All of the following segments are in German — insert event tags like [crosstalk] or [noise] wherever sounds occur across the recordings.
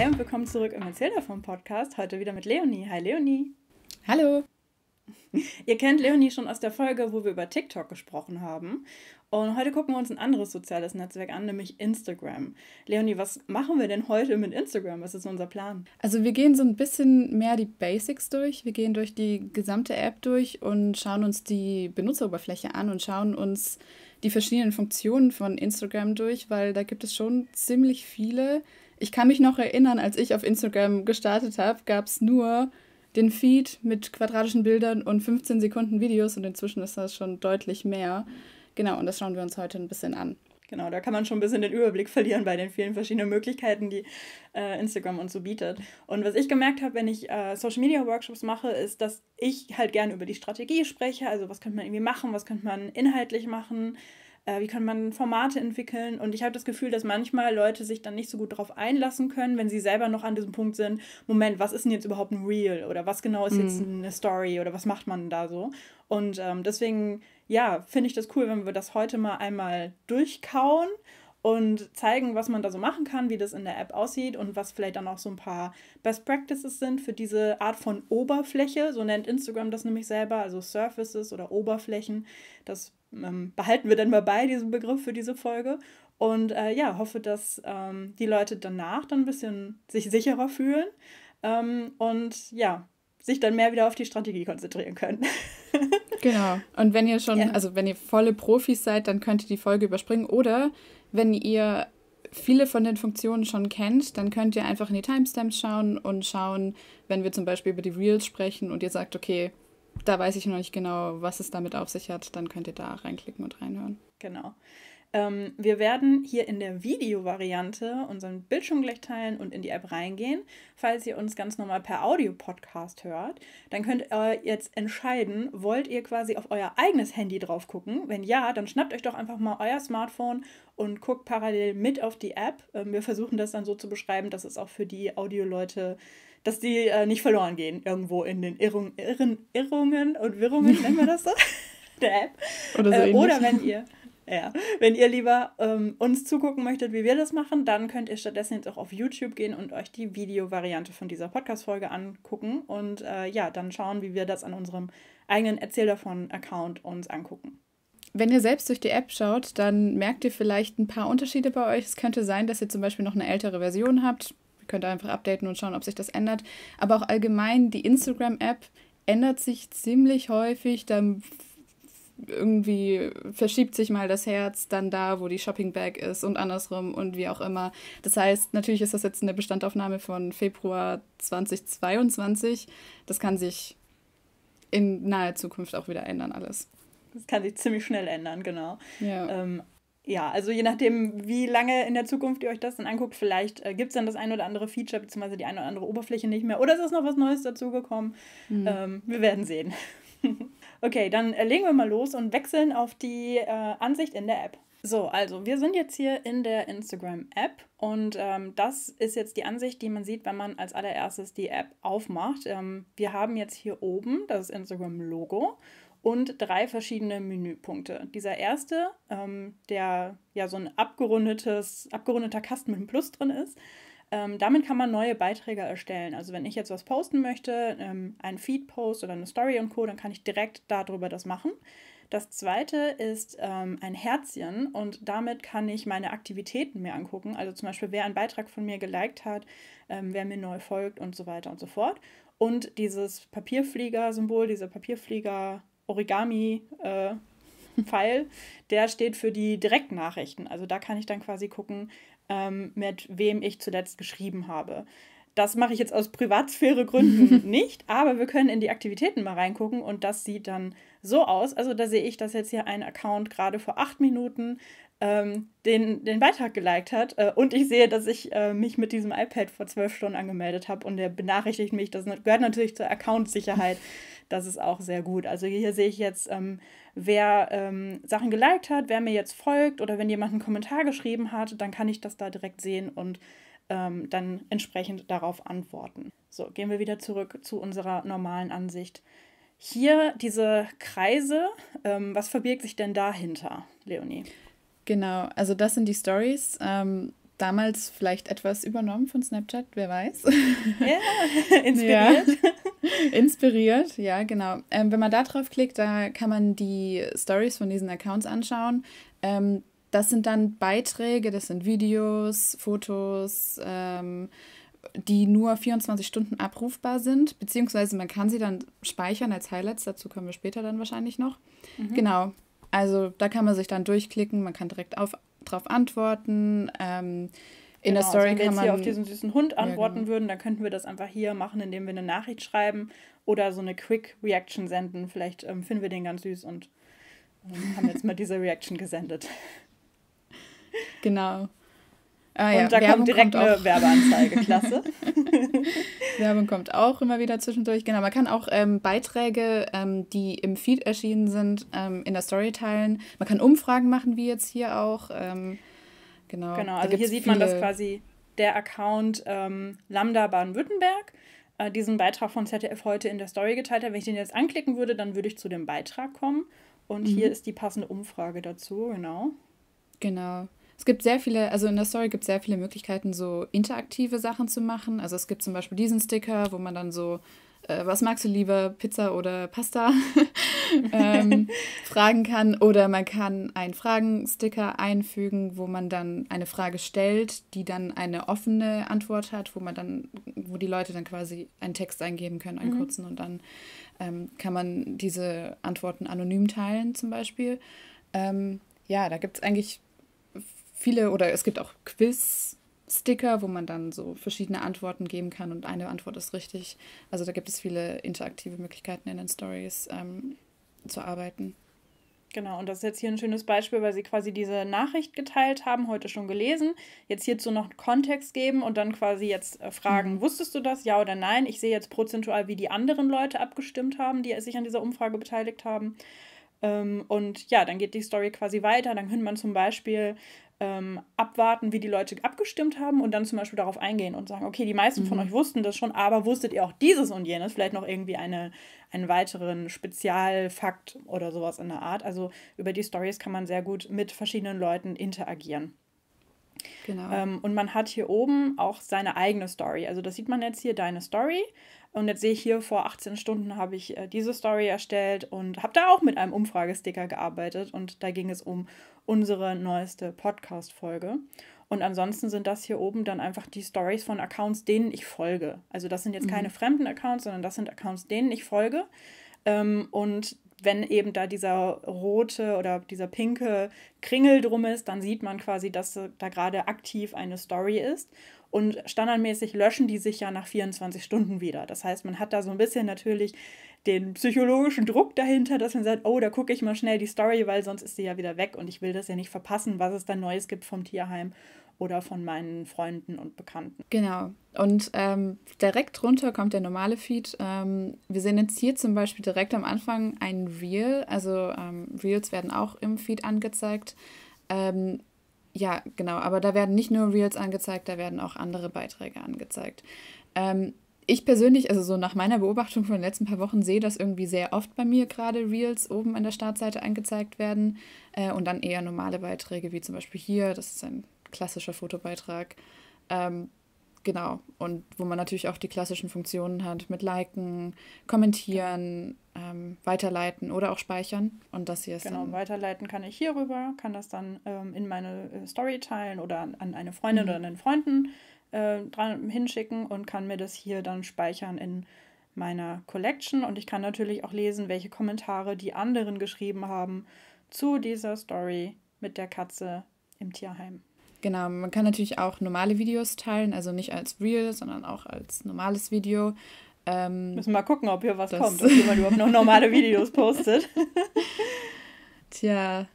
Hi und willkommen zurück im Erzähler vom Podcast. Heute wieder mit Leonie. Hi Leonie. Hallo. [laughs] Ihr kennt Leonie schon aus der Folge, wo wir über TikTok gesprochen haben. Und heute gucken wir uns ein anderes soziales Netzwerk an, nämlich Instagram. Leonie, was machen wir denn heute mit Instagram? Was ist unser Plan? Also wir gehen so ein bisschen mehr die Basics durch. Wir gehen durch die gesamte App durch und schauen uns die Benutzeroberfläche an und schauen uns die verschiedenen Funktionen von Instagram durch, weil da gibt es schon ziemlich viele. Ich kann mich noch erinnern, als ich auf Instagram gestartet habe, gab es nur den Feed mit quadratischen Bildern und 15 Sekunden Videos und inzwischen ist das schon deutlich mehr. Genau, und das schauen wir uns heute ein bisschen an. Genau, da kann man schon ein bisschen den Überblick verlieren bei den vielen verschiedenen Möglichkeiten, die äh, Instagram uns so bietet. Und was ich gemerkt habe, wenn ich äh, Social Media Workshops mache, ist, dass ich halt gerne über die Strategie spreche. Also, was könnte man irgendwie machen, was könnte man inhaltlich machen, äh, wie kann man Formate entwickeln. Und ich habe das Gefühl, dass manchmal Leute sich dann nicht so gut darauf einlassen können, wenn sie selber noch an diesem Punkt sind, Moment, was ist denn jetzt überhaupt ein Real oder was genau ist jetzt mhm. eine Story oder was macht man da so. Und ähm, deswegen, ja, finde ich das cool, wenn wir das heute mal einmal durchkauen und zeigen, was man da so machen kann, wie das in der App aussieht und was vielleicht dann auch so ein paar Best Practices sind für diese Art von Oberfläche. So nennt Instagram das nämlich selber, also Surfaces oder Oberflächen. Das ähm, behalten wir dann mal bei, diesen Begriff für diese Folge. Und äh, ja, hoffe, dass ähm, die Leute danach dann ein bisschen sich sicherer fühlen ähm, und ja, sich dann mehr wieder auf die Strategie konzentrieren können. [laughs] genau. Und wenn ihr schon, ja. also wenn ihr volle Profis seid, dann könnt ihr die Folge überspringen. Oder wenn ihr viele von den Funktionen schon kennt, dann könnt ihr einfach in die Timestamps schauen und schauen, wenn wir zum Beispiel über die Reels sprechen und ihr sagt, okay, da weiß ich noch nicht genau, was es damit auf sich hat. Dann könnt ihr da reinklicken und reinhören. Genau. Ähm, wir werden hier in der Videovariante unseren Bildschirm gleich teilen und in die App reingehen. Falls ihr uns ganz normal per Audio-Podcast hört, dann könnt ihr jetzt entscheiden, wollt ihr quasi auf euer eigenes Handy drauf gucken? Wenn ja, dann schnappt euch doch einfach mal euer Smartphone und guckt parallel mit auf die App. Ähm, wir versuchen das dann so zu beschreiben, dass es auch für die Audioleute leute dass die äh, nicht verloren gehen irgendwo in den Irrung, Irren, Irrungen und Wirrungen, nennen wir das so, [laughs] der App. Oder, so äh, oder wenn ihr. Ja. Wenn ihr lieber ähm, uns zugucken möchtet, wie wir das machen, dann könnt ihr stattdessen jetzt auch auf YouTube gehen und euch die Videovariante von dieser Podcast-Folge angucken und äh, ja, dann schauen, wie wir das an unserem eigenen Erzähl davon-Account uns angucken. Wenn ihr selbst durch die App schaut, dann merkt ihr vielleicht ein paar Unterschiede bei euch. Es könnte sein, dass ihr zum Beispiel noch eine ältere Version habt, könnt ihr einfach updaten und schauen, ob sich das ändert. Aber auch allgemein, die Instagram-App ändert sich ziemlich häufig. Dann irgendwie verschiebt sich mal das Herz dann da, wo die Shopping Bag ist und andersrum und wie auch immer. Das heißt, natürlich ist das jetzt eine Bestandaufnahme von Februar 2022. Das kann sich in naher Zukunft auch wieder ändern, alles. Das kann sich ziemlich schnell ändern, genau. Ja. Ähm, ja, also je nachdem, wie lange in der Zukunft ihr euch das dann anguckt, vielleicht äh, gibt es dann das ein oder andere Feature bzw. die eine oder andere Oberfläche nicht mehr. Oder es ist noch was Neues dazugekommen. Mhm. Ähm, wir werden sehen. [laughs] okay, dann äh, legen wir mal los und wechseln auf die äh, Ansicht in der App. So, also wir sind jetzt hier in der Instagram-App und ähm, das ist jetzt die Ansicht, die man sieht, wenn man als allererstes die App aufmacht. Ähm, wir haben jetzt hier oben das Instagram-Logo und drei verschiedene Menüpunkte. Dieser erste, ähm, der ja so ein abgerundetes, abgerundeter Kasten mit einem Plus drin ist, ähm, damit kann man neue Beiträge erstellen. Also wenn ich jetzt was posten möchte, ähm, einen Feed-Post oder eine Story und Co., dann kann ich direkt darüber das machen. Das zweite ist ähm, ein Herzchen und damit kann ich meine Aktivitäten mir angucken. Also zum Beispiel, wer einen Beitrag von mir geliked hat, ähm, wer mir neu folgt und so weiter und so fort. Und dieses Papierflieger-Symbol, dieser Papierflieger- Origami-Pfeil, äh, der steht für die Direktnachrichten. Also da kann ich dann quasi gucken, ähm, mit wem ich zuletzt geschrieben habe. Das mache ich jetzt aus Privatsphäregründen [laughs] nicht, aber wir können in die Aktivitäten mal reingucken und das sieht dann so aus. Also da sehe ich, dass jetzt hier ein Account gerade vor acht Minuten ähm, den, den Beitrag geliked hat äh, und ich sehe, dass ich äh, mich mit diesem iPad vor zwölf Stunden angemeldet habe und der benachrichtigt mich. Das gehört natürlich zur Account-Sicherheit. [laughs] Das ist auch sehr gut. Also hier sehe ich jetzt, ähm, wer ähm, Sachen geliked hat, wer mir jetzt folgt oder wenn jemand einen Kommentar geschrieben hat, dann kann ich das da direkt sehen und ähm, dann entsprechend darauf antworten. So, gehen wir wieder zurück zu unserer normalen Ansicht. Hier diese Kreise, ähm, was verbirgt sich denn dahinter, Leonie? Genau, also das sind die Stories. Ähm, damals vielleicht etwas übernommen von Snapchat, wer weiß. Yeah, [laughs] inspiriert. ja, inspiriert, ja, genau. Ähm, wenn man da drauf klickt, da kann man die Stories von diesen Accounts anschauen. Ähm, das sind dann Beiträge, das sind Videos, Fotos, ähm, die nur 24 Stunden abrufbar sind, beziehungsweise man kann sie dann speichern als Highlights, dazu kommen wir später dann wahrscheinlich noch. Mhm. Genau, also da kann man sich dann durchklicken, man kann direkt auf darauf antworten. Ähm, in genau, der Story also wenn wir jetzt auf diesen süßen Hund antworten ja, genau. würden, dann könnten wir das einfach hier machen, indem wir eine Nachricht schreiben oder so eine Quick Reaction senden. Vielleicht ähm, finden wir den ganz süß und ähm, haben jetzt mal diese Reaction gesendet. Genau. Ah, ja. Und da Werbung kommt direkt kommt eine Werbeanzeige. Klasse. [laughs] Werbung kommt auch immer wieder zwischendurch. Genau, man kann auch ähm, Beiträge, ähm, die im Feed erschienen sind, ähm, in der Story teilen. Man kann Umfragen machen, wie jetzt hier auch. Ähm, genau. Genau, also hier sieht man dass quasi der Account ähm, Lambda Baden-Württemberg äh, diesen Beitrag von ZDF heute in der Story geteilt hat. Wenn ich den jetzt anklicken würde, dann würde ich zu dem Beitrag kommen. Und mhm. hier ist die passende Umfrage dazu, genau. Genau. Es gibt sehr viele, also in der Story gibt es sehr viele Möglichkeiten, so interaktive Sachen zu machen. Also es gibt zum Beispiel diesen Sticker, wo man dann so, äh, was magst du lieber, Pizza oder Pasta, [laughs] ähm, [laughs] fragen kann. Oder man kann einen Fragensticker einfügen, wo man dann eine Frage stellt, die dann eine offene Antwort hat, wo man dann, wo die Leute dann quasi einen Text eingeben können, einen mhm. kurzen, und dann ähm, kann man diese Antworten anonym teilen zum Beispiel. Ähm, ja, da gibt es eigentlich viele oder es gibt auch Quiz-Sticker, wo man dann so verschiedene Antworten geben kann und eine Antwort ist richtig. Also da gibt es viele interaktive Möglichkeiten in den Stories ähm, zu arbeiten. Genau, und das ist jetzt hier ein schönes Beispiel, weil sie quasi diese Nachricht geteilt haben, heute schon gelesen, jetzt hierzu noch Kontext geben und dann quasi jetzt äh, fragen, mhm. wusstest du das, ja oder nein? Ich sehe jetzt prozentual, wie die anderen Leute abgestimmt haben, die sich an dieser Umfrage beteiligt haben. Ähm, und ja, dann geht die Story quasi weiter. Dann könnte man zum Beispiel ähm, abwarten, wie die Leute abgestimmt haben und dann zum Beispiel darauf eingehen und sagen, okay, die meisten mhm. von euch wussten das schon, aber wusstet ihr auch dieses und jenes, vielleicht noch irgendwie eine, einen weiteren Spezialfakt oder sowas in der Art. Also über die Stories kann man sehr gut mit verschiedenen Leuten interagieren. Genau. Ähm, und man hat hier oben auch seine eigene Story. Also das sieht man jetzt hier, deine Story. Und jetzt sehe ich hier, vor 18 Stunden habe ich äh, diese Story erstellt und habe da auch mit einem Umfragesticker gearbeitet. Und da ging es um unsere neueste Podcast-Folge. Und ansonsten sind das hier oben dann einfach die Stories von Accounts, denen ich folge. Also das sind jetzt mhm. keine fremden Accounts, sondern das sind Accounts, denen ich folge. Ähm, und wenn eben da dieser rote oder dieser pinke Kringel drum ist, dann sieht man quasi, dass da gerade aktiv eine Story ist. Und standardmäßig löschen die sich ja nach 24 Stunden wieder. Das heißt, man hat da so ein bisschen natürlich den psychologischen Druck dahinter, dass man sagt, oh, da gucke ich mal schnell die Story, weil sonst ist sie ja wieder weg und ich will das ja nicht verpassen, was es dann Neues gibt vom Tierheim oder von meinen Freunden und Bekannten. Genau. Und ähm, direkt drunter kommt der normale Feed. Ähm, wir sehen jetzt hier zum Beispiel direkt am Anfang ein Reel. Also ähm, Reels werden auch im Feed angezeigt. Ähm, ja, genau. Aber da werden nicht nur Reels angezeigt, da werden auch andere Beiträge angezeigt. Ähm, ich persönlich, also so nach meiner Beobachtung von den letzten paar Wochen, sehe, dass irgendwie sehr oft bei mir gerade Reels oben an der Startseite angezeigt werden äh, und dann eher normale Beiträge, wie zum Beispiel hier, das ist ein klassischer Fotobeitrag. Ähm, genau, und wo man natürlich auch die klassischen Funktionen hat mit Liken, Kommentieren, ähm, Weiterleiten oder auch Speichern. Und das hier ist. Genau, weiterleiten kann ich hier rüber, kann das dann ähm, in meine äh, Story teilen oder an, an eine Freundin mhm. oder an einen Freunden äh, dran hinschicken und kann mir das hier dann speichern in meiner Collection. Und ich kann natürlich auch lesen, welche Kommentare die anderen geschrieben haben zu dieser Story mit der Katze im Tierheim. Genau, man kann natürlich auch normale Videos teilen, also nicht als Real, sondern auch als normales Video. Ähm, Müssen mal gucken, ob hier was kommt, ob jemand überhaupt noch normale [laughs] Videos postet. Tja,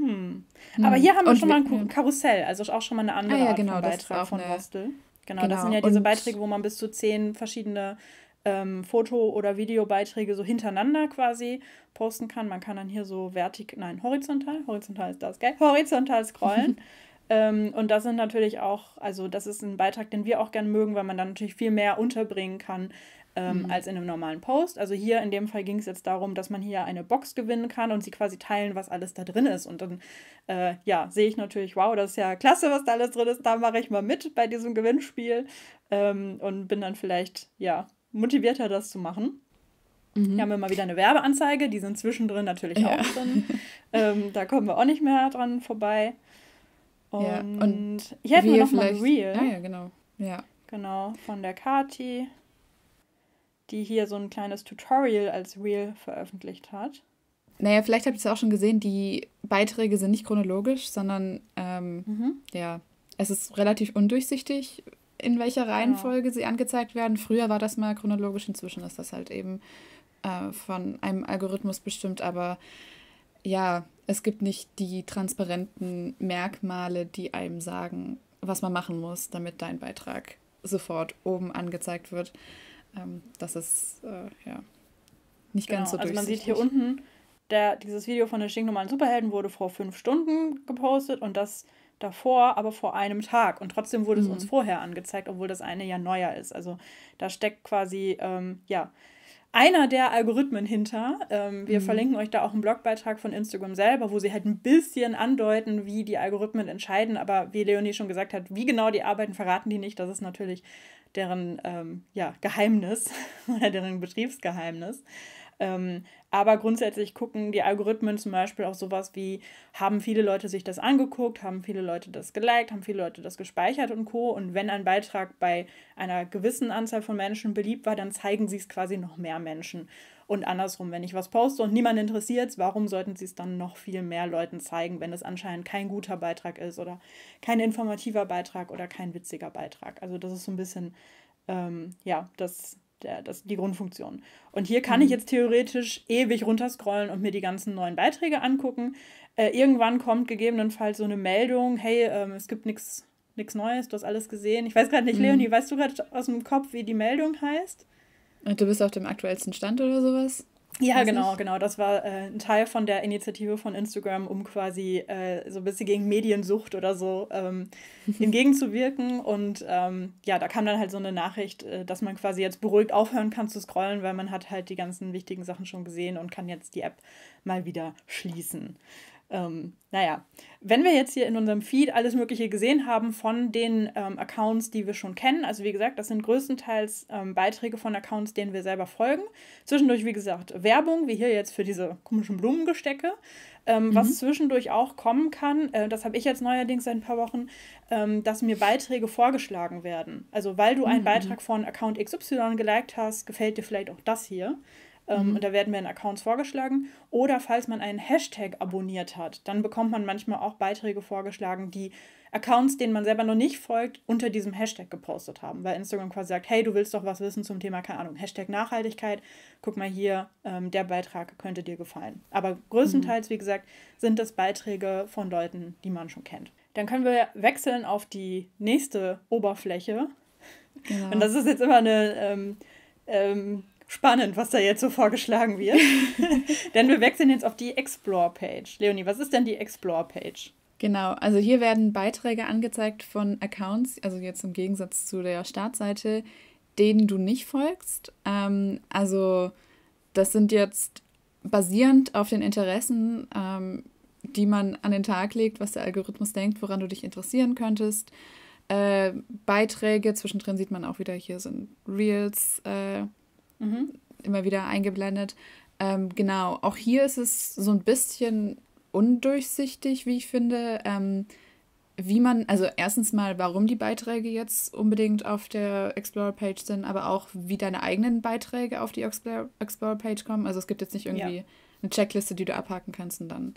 hm. hm. Aber hier haben wir und schon mal ein hm. Karussell, also auch schon mal eine andere ah, ja, Art genau, von Beitrag von Hostel. Genau, genau, das sind ja diese Beiträge, wo man bis zu zehn verschiedene ähm, Foto- oder Videobeiträge so hintereinander quasi posten kann. Man kann dann hier so vertikal, nein, horizontal, horizontal ist das, gell? Horizontal scrollen. [laughs] ähm, und das sind natürlich auch, also das ist ein Beitrag, den wir auch gerne mögen, weil man dann natürlich viel mehr unterbringen kann, ähm, mhm. als in einem normalen Post. Also hier in dem Fall ging es jetzt darum, dass man hier eine Box gewinnen kann und sie quasi teilen, was alles da drin ist. Und dann, äh, ja, sehe ich natürlich, wow, das ist ja klasse, was da alles drin ist. Da mache ich mal mit bei diesem Gewinnspiel ähm, und bin dann vielleicht, ja, motivierter, das zu machen. Mhm. Hier haben wir mal wieder eine Werbeanzeige, die sind zwischendrin natürlich ja. auch drin. [laughs] ähm, da kommen wir auch nicht mehr dran vorbei. Und, ja, und hier hätten wir nochmal ein Reel. Ah, ja, genau. Ja. Genau, von der Kati die hier so ein kleines Tutorial als Reel veröffentlicht hat. Naja, vielleicht habt ihr es auch schon gesehen, die Beiträge sind nicht chronologisch, sondern ähm, mhm. ja, es ist relativ undurchsichtig, in welcher genau. Reihenfolge genau. sie angezeigt werden. Früher war das mal chronologisch, inzwischen ist das halt eben äh, von einem Algorithmus bestimmt, aber ja, es gibt nicht die transparenten Merkmale, die einem sagen, was man machen muss, damit dein Beitrag sofort oben angezeigt wird. Ähm, das ist äh, ja nicht genau. ganz so genau, Also man sieht hier unten, der, dieses Video von den stinknormalen Superhelden wurde vor fünf Stunden gepostet und das davor, aber vor einem Tag. Und trotzdem wurde mhm. es uns mhm. vorher angezeigt, obwohl das eine ja neuer ist. Also da steckt quasi, ähm, ja, einer der Algorithmen hinter. Ähm, wir mhm. verlinken euch da auch einen Blogbeitrag von Instagram selber, wo sie halt ein bisschen andeuten, wie die Algorithmen entscheiden. Aber wie Leonie schon gesagt hat, wie genau die arbeiten, verraten die nicht. Das ist natürlich deren ähm, ja, Geheimnis [laughs] oder deren Betriebsgeheimnis. Ähm, aber grundsätzlich gucken die Algorithmen zum Beispiel auch sowas wie, haben viele Leute sich das angeguckt, haben viele Leute das geliked, haben viele Leute das gespeichert und co. Und wenn ein Beitrag bei einer gewissen Anzahl von Menschen beliebt war, dann zeigen sie es quasi noch mehr Menschen. Und andersrum, wenn ich was poste und niemand interessiert es, warum sollten sie es dann noch viel mehr Leuten zeigen, wenn es anscheinend kein guter Beitrag ist oder kein informativer Beitrag oder kein witziger Beitrag? Also das ist so ein bisschen, ähm, ja, das, der, das, die Grundfunktion. Und hier kann mhm. ich jetzt theoretisch ewig runterscrollen und mir die ganzen neuen Beiträge angucken. Äh, irgendwann kommt gegebenenfalls so eine Meldung, hey, ähm, es gibt nichts Neues, du hast alles gesehen. Ich weiß gerade nicht, mhm. Leonie, weißt du gerade aus dem Kopf, wie die Meldung heißt? Und du bist auf dem aktuellsten Stand oder sowas? Ja, genau, genau. Das war äh, ein Teil von der Initiative von Instagram, um quasi äh, so ein bisschen gegen Mediensucht oder so ähm, [laughs] entgegenzuwirken. Und ähm, ja, da kam dann halt so eine Nachricht, äh, dass man quasi jetzt beruhigt aufhören kann zu scrollen, weil man hat halt die ganzen wichtigen Sachen schon gesehen und kann jetzt die App mal wieder schließen ähm, naja, wenn wir jetzt hier in unserem Feed alles Mögliche gesehen haben von den ähm, Accounts, die wir schon kennen, also wie gesagt, das sind größtenteils ähm, Beiträge von Accounts, denen wir selber folgen. Zwischendurch, wie gesagt, Werbung, wie hier jetzt für diese komischen Blumengestecke. Ähm, mhm. Was zwischendurch auch kommen kann, äh, das habe ich jetzt neuerdings seit ein paar Wochen, ähm, dass mir Beiträge vorgeschlagen werden. Also weil du einen mhm. Beitrag von Account XY geliked hast, gefällt dir vielleicht auch das hier. Ähm, mhm. Und da werden mir in Accounts vorgeschlagen. Oder falls man einen Hashtag abonniert hat, dann bekommt man manchmal auch Beiträge vorgeschlagen, die Accounts, denen man selber noch nicht folgt, unter diesem Hashtag gepostet haben, weil Instagram quasi sagt, hey, du willst doch was wissen zum Thema, keine Ahnung, Hashtag Nachhaltigkeit, guck mal hier, ähm, der Beitrag könnte dir gefallen. Aber größtenteils, mhm. wie gesagt, sind das Beiträge von Leuten, die man schon kennt. Dann können wir wechseln auf die nächste Oberfläche. Genau. Und das ist jetzt immer eine ähm, ähm, spannend, was da jetzt so vorgeschlagen wird. [laughs] denn wir wechseln jetzt auf die Explore-Page. Leonie, was ist denn die Explore-Page? Genau, also hier werden Beiträge angezeigt von Accounts, also jetzt im Gegensatz zu der Startseite, denen du nicht folgst. Ähm, also das sind jetzt basierend auf den Interessen, ähm, die man an den Tag legt, was der Algorithmus denkt, woran du dich interessieren könntest. Äh, Beiträge, zwischendrin sieht man auch wieder, hier sind Reels äh, mhm. immer wieder eingeblendet. Ähm, genau, auch hier ist es so ein bisschen undurchsichtig, wie ich finde. Ähm, wie man, also erstens mal, warum die Beiträge jetzt unbedingt auf der explorer page sind, aber auch wie deine eigenen Beiträge auf die explorer page kommen. Also es gibt jetzt nicht irgendwie ja. eine Checkliste, die du abhaken kannst und dann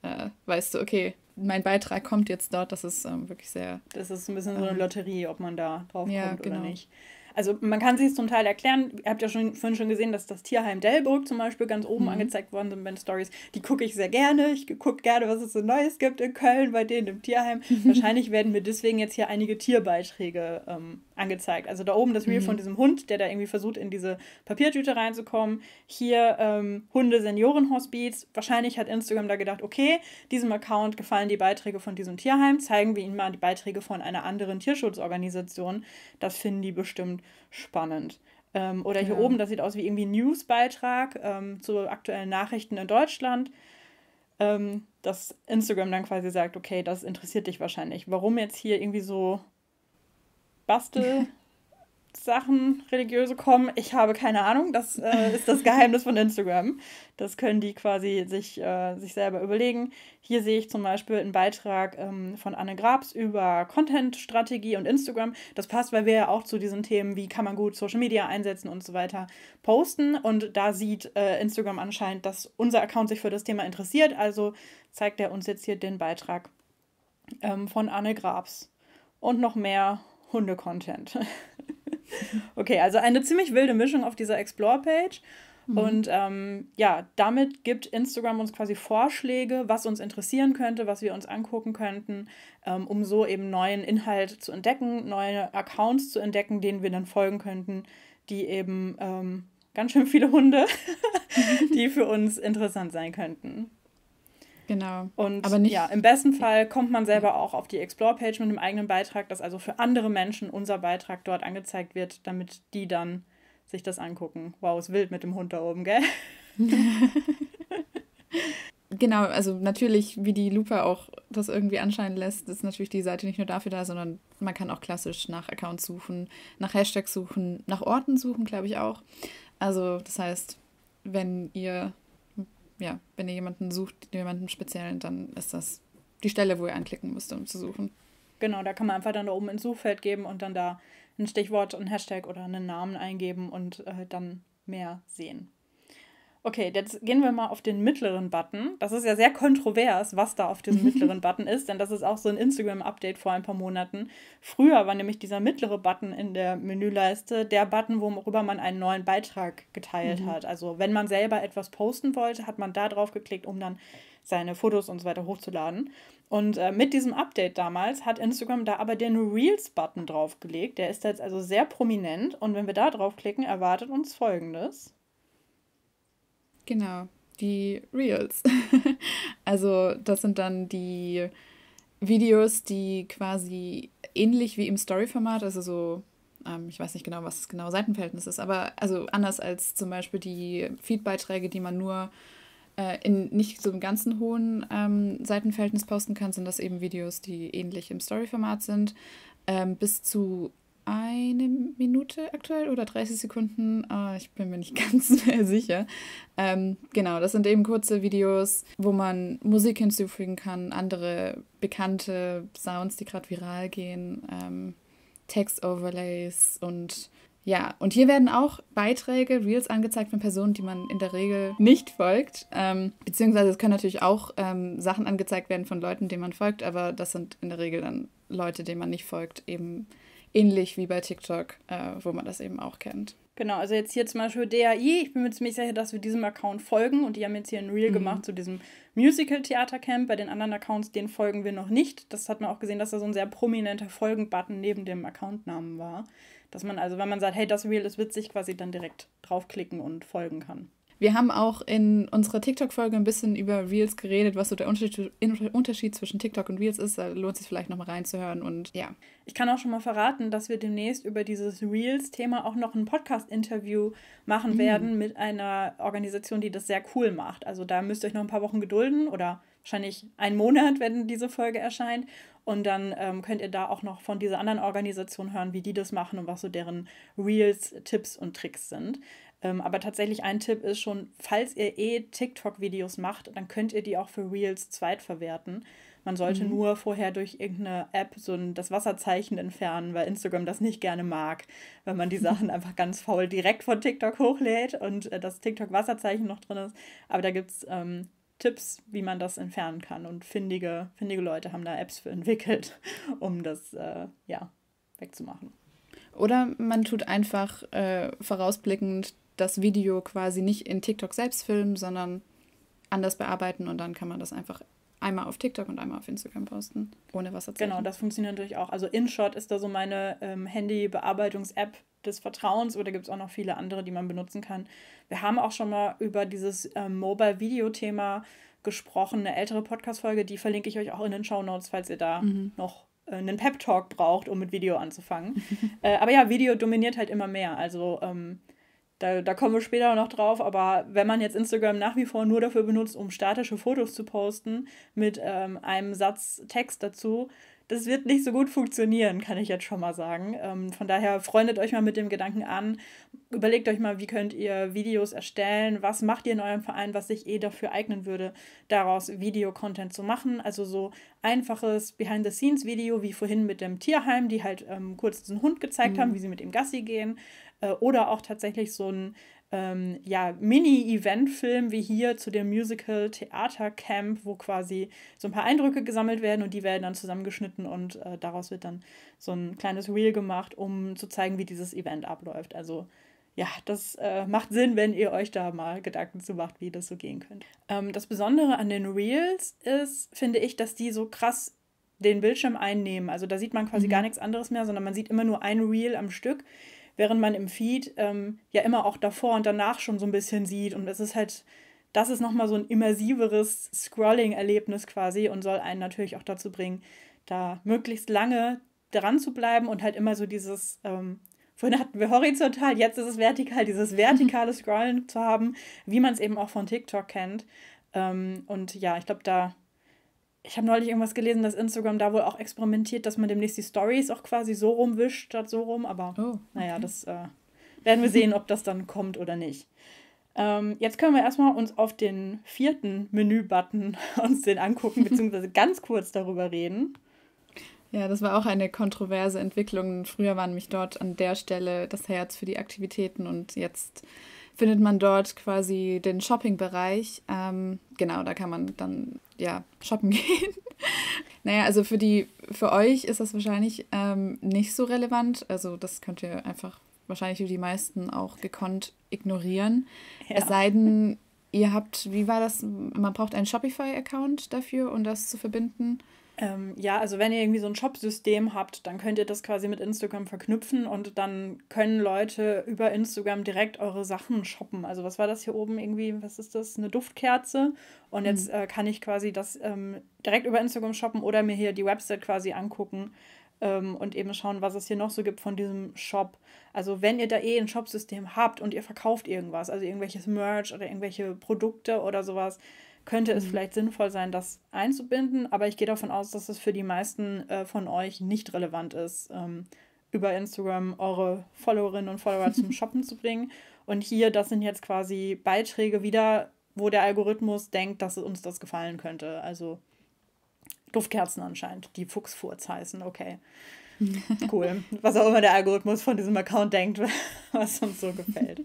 äh, weißt du, okay, mein Beitrag kommt jetzt dort. Das ist ähm, wirklich sehr. Das ist ein bisschen so eine ähm, Lotterie, ob man da drauf ja, kommt genau. oder nicht also man kann sich es zum Teil erklären. Ihr habt ja schon, vorhin schon gesehen, dass das Tierheim Delbrück zum Beispiel ganz oben mhm. angezeigt worden sind bei den Stories. Die gucke ich sehr gerne. Ich gucke gerne, was es so Neues gibt in Köln bei denen im Tierheim. Mhm. Wahrscheinlich werden mir deswegen jetzt hier einige Tierbeiträge ähm, angezeigt. Also da oben das Reel mhm. von diesem Hund, der da irgendwie versucht, in diese Papiertüte reinzukommen. Hier ähm, Hunde Seniorenhospiz. Wahrscheinlich hat Instagram da gedacht, okay, diesem Account gefallen die Beiträge von diesem Tierheim. Zeigen wir ihnen mal die Beiträge von einer anderen Tierschutzorganisation. Das finden die bestimmt spannend. Ähm, oder hier ja. oben, das sieht aus wie irgendwie ein Newsbeitrag ähm, zu aktuellen Nachrichten in Deutschland. Ähm, dass Instagram dann quasi sagt, okay, das interessiert dich wahrscheinlich. Warum jetzt hier irgendwie so [laughs] Bastel, Sachen, religiöse kommen. Ich habe keine Ahnung. Das äh, ist das Geheimnis von Instagram. Das können die quasi sich, äh, sich selber überlegen. Hier sehe ich zum Beispiel einen Beitrag ähm, von Anne Grabs über Content-Strategie und Instagram. Das passt, weil wir ja auch zu diesen Themen, wie kann man gut Social Media einsetzen und so weiter, posten. Und da sieht äh, Instagram anscheinend, dass unser Account sich für das Thema interessiert. Also zeigt er uns jetzt hier den Beitrag ähm, von Anne Grabs. Und noch mehr Hunde-Content. [laughs] [laughs] Okay, also eine ziemlich wilde Mischung auf dieser Explore-Page. Mhm. Und ähm, ja, damit gibt Instagram uns quasi Vorschläge, was uns interessieren könnte, was wir uns angucken könnten, ähm, um so eben neuen Inhalt zu entdecken, neue Accounts zu entdecken, denen wir dann folgen könnten, die eben ähm, ganz schön viele Hunde, [laughs] die für uns interessant sein könnten. Genau. Und Aber nicht ja, im besten Fall kommt man selber auch auf die Explore-Page mit einem eigenen Beitrag, dass also für andere Menschen unser Beitrag dort angezeigt wird, damit die dann sich das angucken. Wow, ist wild mit dem Hund da oben, gell? [laughs] genau, also natürlich, wie die Lupe auch das irgendwie anscheinen lässt, ist natürlich die Seite nicht nur dafür da, sondern man kann auch klassisch nach Accounts suchen, nach Hashtags suchen, nach Orten suchen, glaube ich auch. Also das heißt, wenn ihr ja, wenn ihr jemanden sucht, jemanden speziellen, dann ist das die Stelle, wo ihr anklicken müsst, um zu suchen. Genau, da kann man einfach dann da oben ins Suchfeld geben und dann da ein Stichwort, ein Hashtag oder einen Namen eingeben und äh, dann mehr sehen. Okay, jetzt gehen wir mal auf den mittleren Button. Das ist ja sehr kontrovers, was da auf diesem [laughs] mittleren Button ist, denn das ist auch so ein Instagram-Update vor ein paar Monaten. Früher war nämlich dieser mittlere Button in der Menüleiste der Button, worüber man einen neuen Beitrag geteilt mhm. hat. Also wenn man selber etwas posten wollte, hat man da drauf geklickt, um dann seine Fotos und so weiter hochzuladen. Und äh, mit diesem Update damals hat Instagram da aber den Reels-Button draufgelegt. Der ist jetzt also sehr prominent und wenn wir da draufklicken, erwartet uns Folgendes. Genau, die Reels. [laughs] also das sind dann die Videos, die quasi ähnlich wie im Story-Format, also so, ähm, ich weiß nicht genau, was das genaue Seitenverhältnis ist, aber also anders als zum Beispiel die Feed-Beiträge, die man nur äh, in nicht so einem ganzen hohen ähm, Seitenverhältnis posten kann, sind das eben Videos, die ähnlich im Story-Format sind, ähm, bis zu eine Minute aktuell oder 30 Sekunden. Ah, ich bin mir nicht [laughs] ganz mehr sicher. Ähm, genau, das sind eben kurze Videos, wo man Musik hinzufügen kann, andere bekannte Sounds, die gerade viral gehen, ähm, Text-Overlays und ja, und hier werden auch Beiträge, Reels angezeigt von Personen, die man in der Regel nicht folgt. Ähm, beziehungsweise es können natürlich auch ähm, Sachen angezeigt werden von Leuten, denen man folgt, aber das sind in der Regel dann Leute, denen man nicht folgt, eben ähnlich wie bei TikTok, äh, wo man das eben auch kennt. Genau, also jetzt hier zum Beispiel DAI, ich bin mir ziemlich sicher, dass wir diesem Account folgen und die haben jetzt hier ein Reel mhm. gemacht zu diesem musical theater camp Bei den anderen Accounts, den folgen wir noch nicht. Das hat man auch gesehen, dass da so ein sehr prominenter Folgen-Button neben dem Accountnamen war. Dass man also, wenn man sagt, hey, das Reel ist witzig, quasi dann direkt draufklicken und folgen kann. Wir haben auch in unserer TikTok-Folge ein bisschen über Reels geredet, was so der Unterschied, zwischen TikTok und Reels ist. Da lohnt es sich vielleicht nochmal reinzuhören und ja. Ich kann auch schon mal verraten, dass wir demnächst über dieses Reels-Thema auch noch ein Podcast-Interview machen mhm. werden mit einer Organisation, die das sehr cool macht. Also da müsst ihr euch noch ein paar Wochen gedulden oder wahrscheinlich einen Monat, wenn diese Folge erscheint. Und dann ähm, könnt ihr da auch noch von dieser anderen Organisation hören, wie die das machen und was so deren Reels, Tipps und Tricks sind. Ähm, aber tatsächlich ein Tipp ist schon, falls ihr eh TikTok-Videos macht, dann könnt ihr die auch für Reels zweitverwerten. Man sollte mhm. nur vorher durch irgendeine App so ein, das Wasserzeichen entfernen, weil Instagram das nicht gerne mag, wenn man die [laughs] Sachen einfach ganz faul direkt von TikTok hochlädt und äh, das TikTok-Wasserzeichen noch drin ist. Aber da gibt es ähm, Tipps, wie man das entfernen kann. Und findige, findige Leute haben da Apps für entwickelt, [laughs] um das äh, ja, wegzumachen. Oder man tut einfach äh, vorausblickend das Video quasi nicht in TikTok selbst filmen, sondern anders bearbeiten und dann kann man das einfach einmal auf TikTok und einmal auf Instagram posten, ohne was erzählen. Genau, das funktioniert natürlich auch. Also InShot ist da so meine ähm, Handy-Bearbeitungs-App des Vertrauens oder gibt es auch noch viele andere, die man benutzen kann. Wir haben auch schon mal über dieses ähm, Mobile-Video-Thema gesprochen, eine ältere Podcast-Folge, die verlinke ich euch auch in den Show Notes, falls ihr da mhm. noch äh, einen Pep-Talk braucht, um mit Video anzufangen. [laughs] äh, aber ja, Video dominiert halt immer mehr. Also ähm, da, da kommen wir später noch drauf, aber wenn man jetzt Instagram nach wie vor nur dafür benutzt, um statische Fotos zu posten mit ähm, einem Satz Text dazu, das wird nicht so gut funktionieren, kann ich jetzt schon mal sagen. Ähm, von daher freundet euch mal mit dem Gedanken an, überlegt euch mal, wie könnt ihr Videos erstellen, was macht ihr in eurem Verein, was sich eh dafür eignen würde, daraus Videocontent zu machen. Also so einfaches Behind-the-Scenes-Video, wie vorhin mit dem Tierheim, die halt ähm, kurz diesen Hund gezeigt mhm. haben, wie sie mit dem Gassi gehen. Äh, oder auch tatsächlich so ein ähm, ja, Mini-Event-Film wie hier zu dem Musical Theater Camp, wo quasi so ein paar Eindrücke gesammelt werden und die werden dann zusammengeschnitten und äh, daraus wird dann so ein kleines Reel gemacht, um zu zeigen, wie dieses Event abläuft. Also ja, das äh, macht Sinn, wenn ihr euch da mal Gedanken zu macht, wie das so gehen könnte. Ähm, das Besondere an den Reels ist, finde ich, dass die so krass den Bildschirm einnehmen. Also da sieht man quasi mhm. gar nichts anderes mehr, sondern man sieht immer nur ein Reel am Stück während man im Feed ähm, ja immer auch davor und danach schon so ein bisschen sieht. Und es ist halt, das ist nochmal so ein immersiveres Scrolling-Erlebnis quasi und soll einen natürlich auch dazu bringen, da möglichst lange dran zu bleiben und halt immer so dieses, ähm, vorhin hatten wir horizontal, jetzt ist es vertikal, dieses mhm. vertikale Scrollen zu haben, wie man es eben auch von TikTok kennt. Ähm, und ja, ich glaube, da ich habe neulich irgendwas gelesen, dass Instagram da wohl auch experimentiert, dass man demnächst die Stories auch quasi so rumwischt statt so rum. Aber oh, okay. naja, das äh, werden wir sehen, ob das dann kommt oder nicht. Ähm, jetzt können wir erstmal uns auf den vierten Menü-Button [laughs] uns den angucken, [laughs] beziehungsweise ganz kurz darüber reden. Ja, das war auch eine kontroverse Entwicklung. Früher war nämlich dort an der Stelle das Herz für die Aktivitäten und jetzt findet man dort quasi den Shopping-Bereich. Ähm, genau, da kann man dann ja shoppen [laughs] gehen. naja, also für die, für euch ist das wahrscheinlich ähm, nicht so relevant. Also das könnt ihr einfach wahrscheinlich wie die meisten auch gekonnt ignorieren. Ja. Es sei denn, ihr habt, wie war das? Man braucht einen Shopify-Account dafür, um das zu verbinden. Ähm, ja, also wenn ihr irgendwie so ein Shop-System habt, dann könnt ihr das quasi mit Instagram verknüpfen und dann können Leute über Instagram direkt eure Sachen shoppen. Also was war das hier oben irgendwie? Was ist das? Eine Duftkerze. Und mhm. jetzt äh, kann ich quasi das ähm, direkt über Instagram shoppen oder mir hier die Website quasi angucken ähm, und eben schauen, was es hier noch so gibt von diesem Shop. Also wenn ihr da eh ein Shop-System habt und ihr verkauft irgendwas, also irgendwelches Merch oder irgendwelche Produkte oder sowas, könnte es mhm. vielleicht sinnvoll sein, das einzubinden. Aber ich gehe davon aus, dass es für die meisten äh, von euch nicht relevant ist, ähm, über Instagram eure Followerinnen und Follower zum [laughs] Shoppen zu bringen. Und hier, das sind jetzt quasi Beiträge wieder, wo der Algorithmus denkt, dass uns das gefallen könnte. Also Duftkerzen anscheinend, die Fuchsfurz heißen, okay. [laughs] Cool. Was auch immer der Algorithmus von diesem Account denkt, [laughs] was uns so gefällt.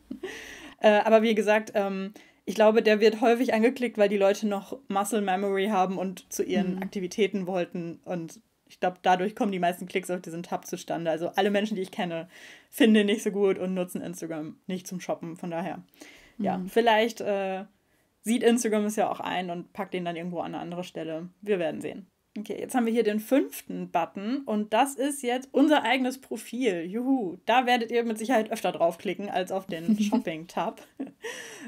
äh, aber wie gesagt, ähm, ich glaube, der wird häufig angeklickt, weil die Leute noch Muscle Memory haben und zu ihren mhm. Aktivitäten wollten. Und ich glaube, dadurch kommen die meisten Klicks auf diesen Tab zustande. Also alle Menschen, die ich kenne, finden nicht so gut und nutzen Instagram nicht zum Shoppen. Von daher, mhm. ja, vielleicht äh, sieht Instagram es ja auch ein und packt den dann irgendwo an eine andere Stelle. Wir werden sehen. Okay, jetzt haben wir hier den fünften Button und das ist jetzt unser eigenes Profil. Juhu, da werdet ihr mit Sicherheit öfter draufklicken als auf den [laughs] Shopping-Tab.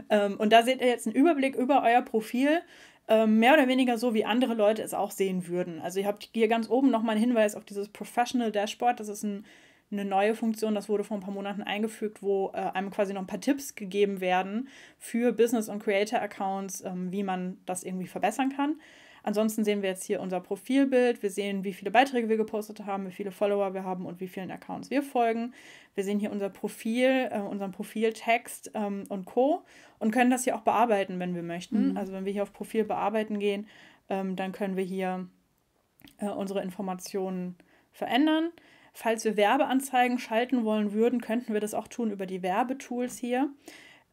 ähm, und da seht ihr jetzt einen Überblick über euer Profil ähm, mehr oder weniger so, wie andere Leute es auch sehen würden. Also ihr habt hier ganz oben nochmal einen Hinweis auf dieses Professional Dashboard. Das ist ein, eine neue Funktion, das wurde vor ein paar Monaten eingefügt, wo äh, einem quasi noch ein paar Tipps gegeben werden für Business- und Creator-Accounts, ähm, wie man das irgendwie verbessern kann. Ansonsten sehen wir jetzt hier unser Profilbild. Wir sehen, wie viele Beiträge wir gepostet haben, wie viele Follower wir haben und wie vielen Accounts wir folgen. Wir sehen hier unser Profil, äh, unseren Profiltext ähm, und Co. und können das hier auch bearbeiten, wenn wir möchten. Mhm. Also wenn wir hier auf Profil bearbeiten gehen, ähm, dann können wir hier äh, unsere Informationen verändern. Falls wir Werbeanzeigen schalten wollen würden, könnten wir das auch tun über die Werbetools hier.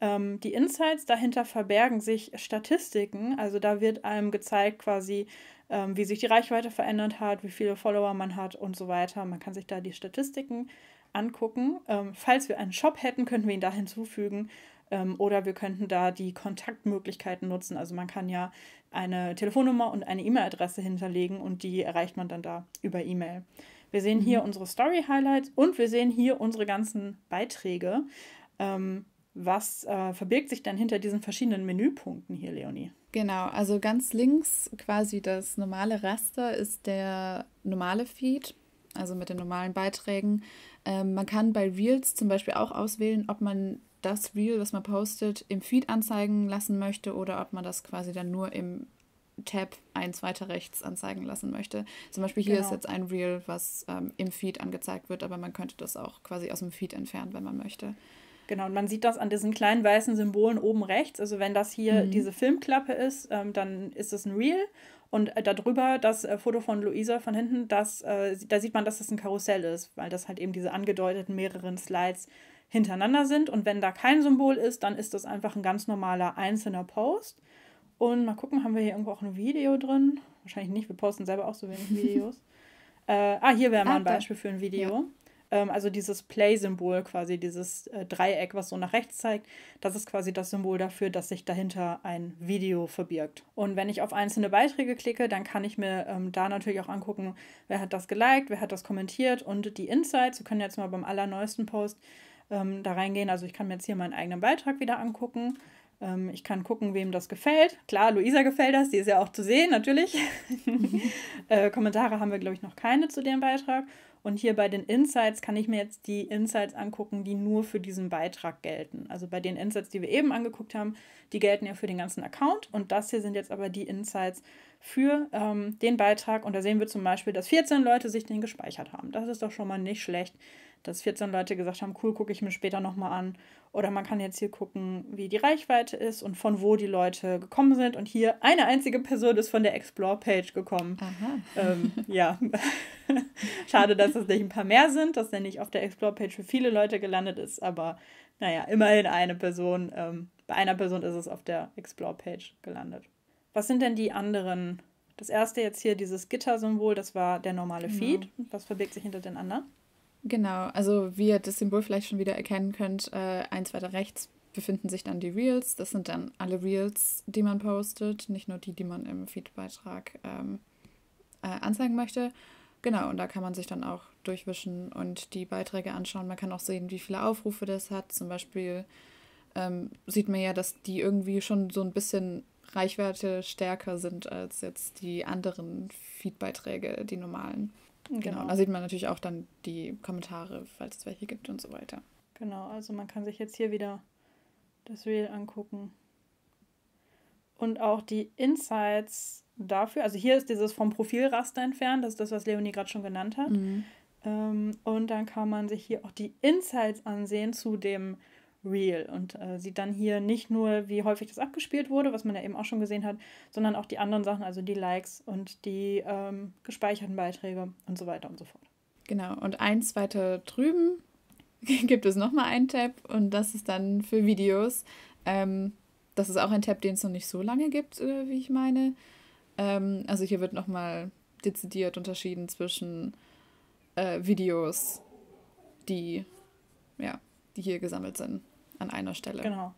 Ähm, die Insights dahinter verbergen sich Statistiken. Also da wird einem gezeigt quasi, ähm, wie sich die Reichweite verändert hat, wie viele Follower man hat und so weiter. Man kann sich da die Statistiken angucken. Ähm, falls wir einen Shop hätten, könnten wir ihn da hinzufügen. Ähm, oder wir könnten da die Kontaktmöglichkeiten nutzen. Also man kann ja eine Telefonnummer und eine E-Mail-Adresse hinterlegen und die erreicht man dann da über E-Mail. Wir sehen hier mhm. unsere Story-Highlights und wir sehen hier unsere ganzen Beiträge. Ähm, was äh, verbirgt sich dann hinter diesen verschiedenen Menüpunkten hier, Leonie? Genau, also ganz links quasi das normale Raster ist der normale Feed, also mit den normalen Beiträgen. Ähm, man kann bei Reels zum Beispiel auch auswählen, ob man das Reel, was man postet, im Feed anzeigen lassen möchte oder ob man das quasi dann nur im Tab eins weiter rechts anzeigen lassen möchte. Zum Beispiel hier genau. ist jetzt ein Reel, was ähm, im Feed angezeigt wird, aber man könnte das auch quasi aus dem Feed entfernen, wenn man möchte. Genau, und man sieht das an diesen kleinen weißen Symbolen oben rechts. Also wenn das hier mhm. diese Filmklappe ist, ähm, dann ist es ein Reel. Und äh, darüber das äh, Foto von Luisa von hinten, das, äh, da sieht man, dass das ein Karussell ist, weil das halt eben diese angedeuteten mehreren Slides hintereinander sind. Und wenn da kein Symbol ist, dann ist das einfach ein ganz normaler einzelner Post. Und mal gucken, haben wir hier irgendwo auch ein Video drin? Wahrscheinlich nicht, wir posten selber auch so wenig [laughs] Videos. Äh, ah, hier wäre mal ein ah, Beispiel für ein Video. Ja. Ähm, also dieses Play-Symbol quasi, dieses äh, Dreieck, was so nach rechts zeigt, das ist quasi das Symbol dafür, dass sich dahinter ein Video verbirgt. Und wenn ich auf einzelne Beiträge klicke, dann kann ich mir ähm, da natürlich auch angucken, wer hat das geliked, wer hat das kommentiert und die Insights. Wir können jetzt mal beim allerneuesten Post ähm, da reingehen. Also ich kann mir jetzt hier meinen eigenen Beitrag wieder angucken ähm, ich kann gucken, wem das gefällt. Klar, Luisa gefällt das, die ist ja auch zu sehen, natürlich. [laughs] äh, Kommentare haben wir, glaube ich, noch keine zu dem Beitrag. Und hier bei den Insights kann ich mir jetzt die Insights angucken, die nur für diesen Beitrag gelten. Also bei den Insights, die wir eben angeguckt haben, die gelten ja für den ganzen Account. Und das hier sind jetzt aber die Insights für ähm, den Beitrag. Und da sehen wir zum Beispiel, dass 14 Leute sich den gespeichert haben. Das ist doch schon mal nicht schlecht dass 14 Leute gesagt haben, cool, gucke ich mir später nochmal an. Oder man kann jetzt hier gucken, wie die Reichweite ist und von wo die Leute gekommen sind. Und hier eine einzige Person ist von der Explore-Page gekommen. Ähm, ja, [laughs] schade, dass es nicht ein paar mehr sind, dass der nicht auf der Explore-Page für viele Leute gelandet ist. Aber naja, immerhin eine Person. Ähm, bei einer Person ist es auf der Explore-Page gelandet. Was sind denn die anderen? Das erste jetzt hier, dieses Gitter-Symbol, das war der normale genau. Feed. Was verbirgt sich hinter den anderen? Genau, also wie ihr das Symbol vielleicht schon wieder erkennen könnt, äh, eins weiter rechts befinden sich dann die Reels. Das sind dann alle Reels, die man postet, nicht nur die, die man im Feed-Beitrag ähm, äh, anzeigen möchte. Genau, und da kann man sich dann auch durchwischen und die Beiträge anschauen. Man kann auch sehen, wie viele Aufrufe das hat. Zum Beispiel ähm, sieht man ja, dass die irgendwie schon so ein bisschen Reichweite stärker sind als jetzt die anderen Feed-Beiträge, die normalen. Genau. genau. Da sieht man natürlich auch dann die Kommentare, falls es welche gibt und so weiter. Genau, also man kann sich jetzt hier wieder das Reel angucken. Und auch die Insights dafür, also hier ist dieses vom Profilraster entfernt, das ist das, was Leonie gerade schon genannt hat. Mhm. Ähm, und dann kann man sich hier auch die Insights ansehen zu dem real und äh, sieht dann hier nicht nur, wie häufig das abgespielt wurde, was man ja eben auch schon gesehen hat, sondern auch die anderen Sachen, also die Likes und die ähm, gespeicherten Beiträge und so weiter und so fort. Genau, und eins weiter drüben [laughs] gibt es nochmal einen Tab und das ist dann für Videos. Ähm, das ist auch ein Tab, den es noch nicht so lange gibt, äh, wie ich meine. Ähm, also hier wird nochmal dezidiert unterschieden zwischen äh, Videos, die ja, die hier gesammelt sind, an einer Stelle. Genau.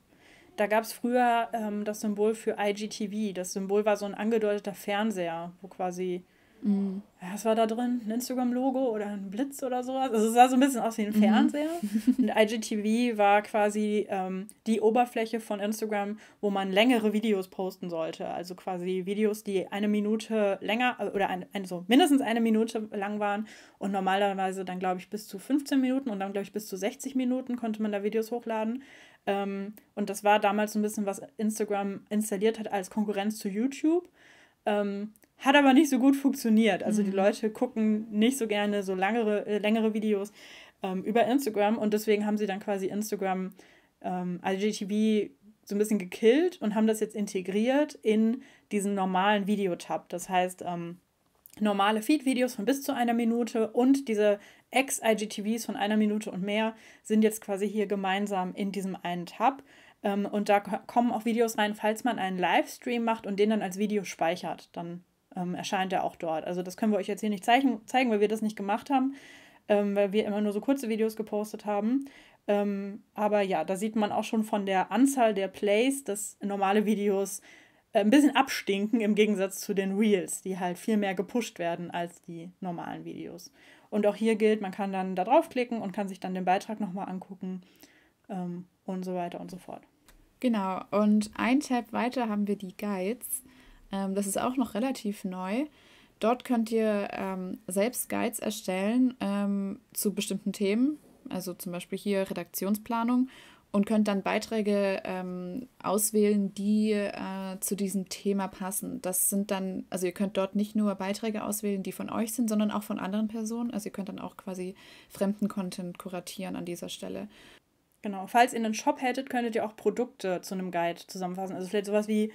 Da gab es früher ähm, das Symbol für IGTV. Das Symbol war so ein angedeuteter Fernseher, wo quasi Mhm. Was war da drin? Ein Instagram-Logo oder ein Blitz oder sowas? Also es sah so ein bisschen aus wie ein mhm. Fernseher. Mhm. Und IGTV war quasi ähm, die Oberfläche von Instagram, wo man längere Videos posten sollte. Also quasi Videos, die eine Minute länger äh, oder ein, ein, also mindestens eine Minute lang waren und normalerweise dann, glaube ich, bis zu 15 Minuten und dann, glaube ich, bis zu 60 Minuten konnte man da Videos hochladen. Ähm, und das war damals so ein bisschen, was Instagram installiert hat als Konkurrenz zu YouTube. Ähm, hat aber nicht so gut funktioniert. Also mhm. die Leute gucken nicht so gerne so langere, äh, längere Videos ähm, über Instagram und deswegen haben sie dann quasi Instagram, ähm, IGTV so ein bisschen gekillt und haben das jetzt integriert in diesen normalen Videotab. Das heißt, ähm, normale Feed-Videos von bis zu einer Minute und diese Ex-IGTVs von einer Minute und mehr sind jetzt quasi hier gemeinsam in diesem einen Tab. Ähm, und da kommen auch Videos rein, falls man einen Livestream macht und den dann als Video speichert. Dann ähm, erscheint er auch dort. Also das können wir euch jetzt hier nicht zeigen, zeigen weil wir das nicht gemacht haben, ähm, weil wir immer nur so kurze Videos gepostet haben. Ähm, aber ja, da sieht man auch schon von der Anzahl der Plays, dass normale Videos äh, ein bisschen abstinken im Gegensatz zu den Reels, die halt viel mehr gepusht werden als die normalen Videos. Und auch hier gilt, man kann dann da draufklicken und kann sich dann den Beitrag nochmal angucken ähm, und so weiter und so fort. Genau, und ein Tab weiter haben wir die Guides. Ähm, das ist auch noch relativ neu. Dort könnt ihr ähm, selbst Guides erstellen ähm, zu bestimmten Themen, also zum Beispiel hier Redaktionsplanung und könnt dann Beiträge ähm, auswählen, die äh, zu diesem Thema passen. Das sind dann, also ihr könnt dort nicht nur Beiträge auswählen, die von euch sind, sondern auch von anderen Personen. Also ihr könnt dann auch quasi fremden Content kuratieren an dieser Stelle. Genau, falls ihr einen Shop hättet, könntet ihr auch Produkte zu einem Guide zusammenfassen. Also vielleicht sowas wie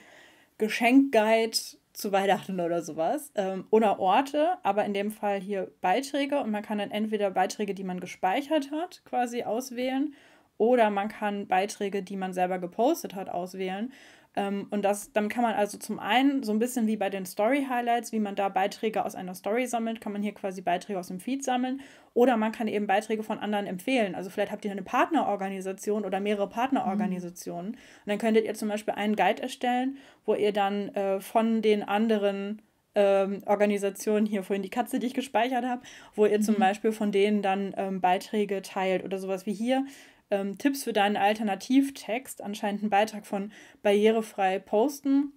Geschenkguide zu Weihnachten oder sowas. Ähm, oder Orte, aber in dem Fall hier Beiträge. Und man kann dann entweder Beiträge, die man gespeichert hat, quasi auswählen. Oder man kann Beiträge, die man selber gepostet hat, auswählen. Ähm, und das, dann kann man also zum einen so ein bisschen wie bei den Story Highlights, wie man da Beiträge aus einer Story sammelt, kann man hier quasi Beiträge aus dem Feed sammeln oder man kann eben Beiträge von anderen empfehlen. Also vielleicht habt ihr eine Partnerorganisation oder mehrere Partnerorganisationen mhm. und dann könntet ihr zum Beispiel einen Guide erstellen, wo ihr dann äh, von den anderen ähm, Organisationen hier vorhin die Katze, die ich gespeichert habe, wo ihr mhm. zum Beispiel von denen dann ähm, Beiträge teilt oder sowas wie hier ähm, Tipps für deinen Alternativtext, anscheinend einen Beitrag von Barrierefrei Posten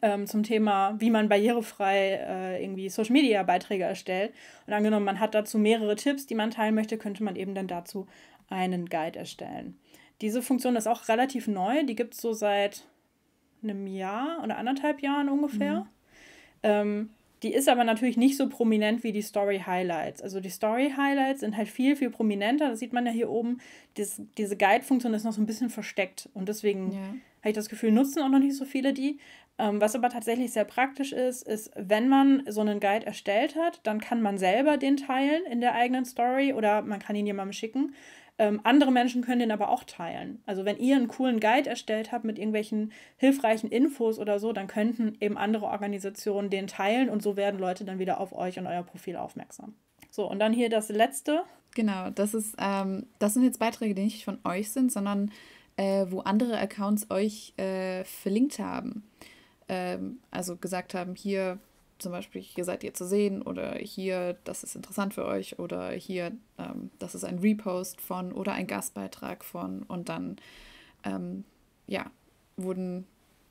ähm, zum Thema, wie man barrierefrei äh, irgendwie Social Media Beiträge erstellt. Und angenommen, man hat dazu mehrere Tipps, die man teilen möchte, könnte man eben dann dazu einen Guide erstellen. Diese Funktion ist auch relativ neu, die gibt es so seit einem Jahr oder anderthalb Jahren ungefähr. Mhm. Ähm, die ist aber natürlich nicht so prominent wie die Story Highlights. Also die Story Highlights sind halt viel, viel prominenter. Das sieht man ja hier oben. Das, diese Guide-Funktion ist noch so ein bisschen versteckt. Und deswegen ja. habe ich das Gefühl, nutzen auch noch nicht so viele die. Ähm, was aber tatsächlich sehr praktisch ist, ist, wenn man so einen Guide erstellt hat, dann kann man selber den teilen in der eigenen Story oder man kann ihn jemandem schicken. Ähm, andere Menschen können den aber auch teilen. Also wenn ihr einen coolen Guide erstellt habt mit irgendwelchen hilfreichen Infos oder so, dann könnten eben andere Organisationen den teilen und so werden Leute dann wieder auf euch und euer Profil aufmerksam. So, und dann hier das letzte. Genau, das ist, ähm, das sind jetzt Beiträge, die nicht von euch sind, sondern äh, wo andere Accounts euch äh, verlinkt haben. Ähm, also gesagt haben, hier zum Beispiel, hier seid ihr zu sehen oder hier, das ist interessant für euch oder hier, ähm, das ist ein Repost von oder ein Gastbeitrag von und dann, ähm, ja, wurden,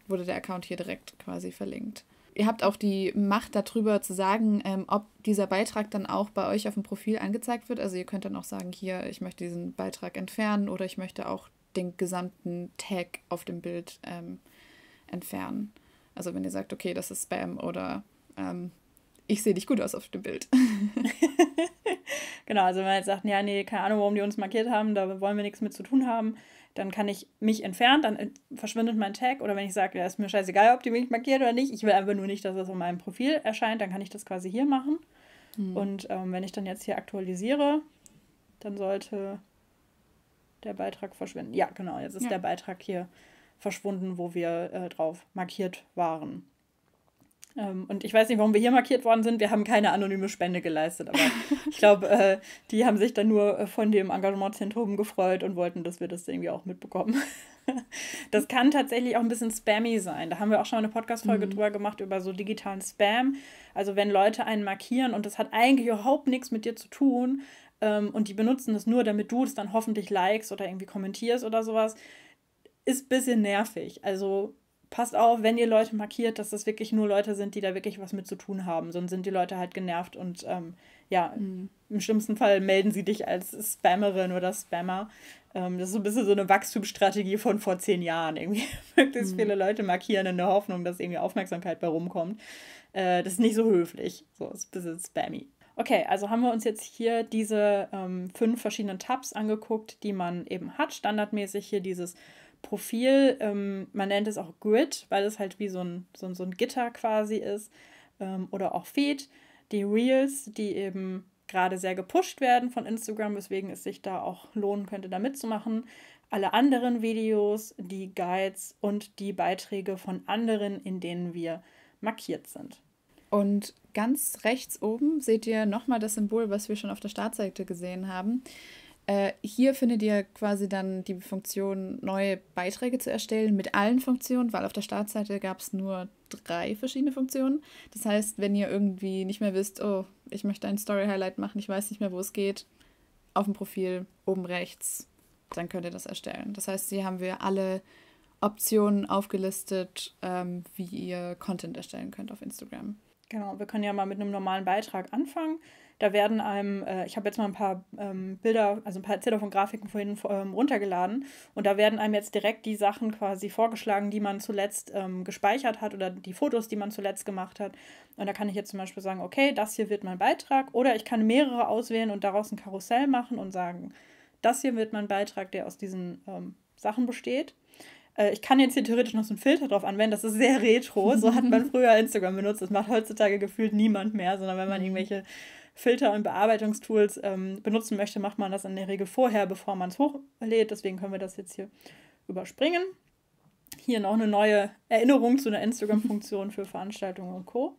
wurde der Account hier direkt quasi verlinkt. Ihr habt auch die Macht darüber zu sagen, ähm, ob dieser Beitrag dann auch bei euch auf dem Profil angezeigt wird. Also ihr könnt dann auch sagen, hier, ich möchte diesen Beitrag entfernen oder ich möchte auch den gesamten Tag auf dem Bild ähm, entfernen. Also wenn ihr sagt, okay, das ist Spam oder ähm, ich sehe dich gut aus auf dem Bild. [laughs] genau, also wenn man jetzt sagt, ja, nee, keine Ahnung, warum die uns markiert haben, da wollen wir nichts mit zu tun haben, dann kann ich mich entfernen, dann verschwindet mein Tag. Oder wenn ich sage, ja, ist mir scheißegal, ob die mich markiert oder nicht, ich will einfach nur nicht, dass das auf meinem Profil erscheint, dann kann ich das quasi hier machen. Mhm. Und ähm, wenn ich dann jetzt hier aktualisiere, dann sollte der Beitrag verschwinden. Ja, genau, jetzt ist ja. der Beitrag hier verschwunden, wo wir äh, drauf markiert waren. Ähm, und ich weiß nicht, warum wir hier markiert worden sind. Wir haben keine anonyme Spende geleistet, aber ich glaube, äh, die haben sich dann nur äh, von dem Engagementzentrum gefreut und wollten, dass wir das irgendwie auch mitbekommen. [laughs] das kann tatsächlich auch ein bisschen spammy sein. Da haben wir auch schon mal eine Podcast-Folge mhm. drüber gemacht, über so digitalen Spam. Also, wenn Leute einen markieren und das hat eigentlich überhaupt nichts mit dir zu tun ähm, und die benutzen das nur, damit du es dann hoffentlich likest oder irgendwie kommentierst oder sowas, ist ein bisschen nervig. Also, passt auf, wenn ihr Leute markiert, dass das wirklich nur Leute sind, die da wirklich was mit zu tun haben. Sonst sind die Leute halt genervt und ähm, ja, mhm. im schlimmsten Fall melden sie dich als Spammerin oder Spammer. Ähm, das ist so ein bisschen so eine Wachstumsstrategie von vor zehn Jahren. Irgendwie [laughs] möglichst mhm. viele Leute markieren in der Hoffnung, dass irgendwie Aufmerksamkeit bei rumkommt. Äh, das ist nicht so höflich. So, ist ein bisschen spammy. Okay, also haben wir uns jetzt hier diese ähm, fünf verschiedenen Tabs angeguckt, die man eben hat. Standardmäßig hier dieses Profil. Ähm, man nennt es auch Grid, weil es halt wie so ein, so ein, so ein Gitter quasi ist. Ähm, oder auch Feed. Die Reels, die eben gerade sehr gepusht werden von Instagram, weswegen es sich da auch lohnen könnte, da mitzumachen. Alle anderen Videos, die Guides und die Beiträge von anderen, in denen wir markiert sind. Und ganz rechts oben seht ihr nochmal das Symbol, was wir schon auf der Startseite gesehen haben. Äh, hier findet ihr quasi dann die Funktion, neue Beiträge zu erstellen mit allen Funktionen, weil auf der Startseite gab es nur drei verschiedene Funktionen. Das heißt, wenn ihr irgendwie nicht mehr wisst, oh, ich möchte ein Story Highlight machen, ich weiß nicht mehr, wo es geht, auf dem Profil oben rechts, dann könnt ihr das erstellen. Das heißt, hier haben wir alle Optionen aufgelistet, ähm, wie ihr Content erstellen könnt auf Instagram. Genau, wir können ja mal mit einem normalen Beitrag anfangen. Da werden einem, äh, ich habe jetzt mal ein paar ähm, Bilder, also ein paar Erzähler von Grafiken vorhin ähm, runtergeladen und da werden einem jetzt direkt die Sachen quasi vorgeschlagen, die man zuletzt ähm, gespeichert hat oder die Fotos, die man zuletzt gemacht hat. Und da kann ich jetzt zum Beispiel sagen, okay, das hier wird mein Beitrag oder ich kann mehrere auswählen und daraus ein Karussell machen und sagen, das hier wird mein Beitrag, der aus diesen ähm, Sachen besteht äh, ich kann jetzt hier theoretisch noch so einen Filter drauf anwenden, das ist sehr retro. So hat man [laughs] früher Instagram benutzt. Das macht heutzutage gefühlt niemand mehr, sondern wenn man mhm. irgendwelche Filter- und Bearbeitungstools ähm, benutzen möchte, macht man das in der Regel vorher, bevor man es hochlädt. Deswegen können wir das jetzt hier überspringen. Hier noch eine neue Erinnerung zu einer Instagram-Funktion für Veranstaltungen und Co.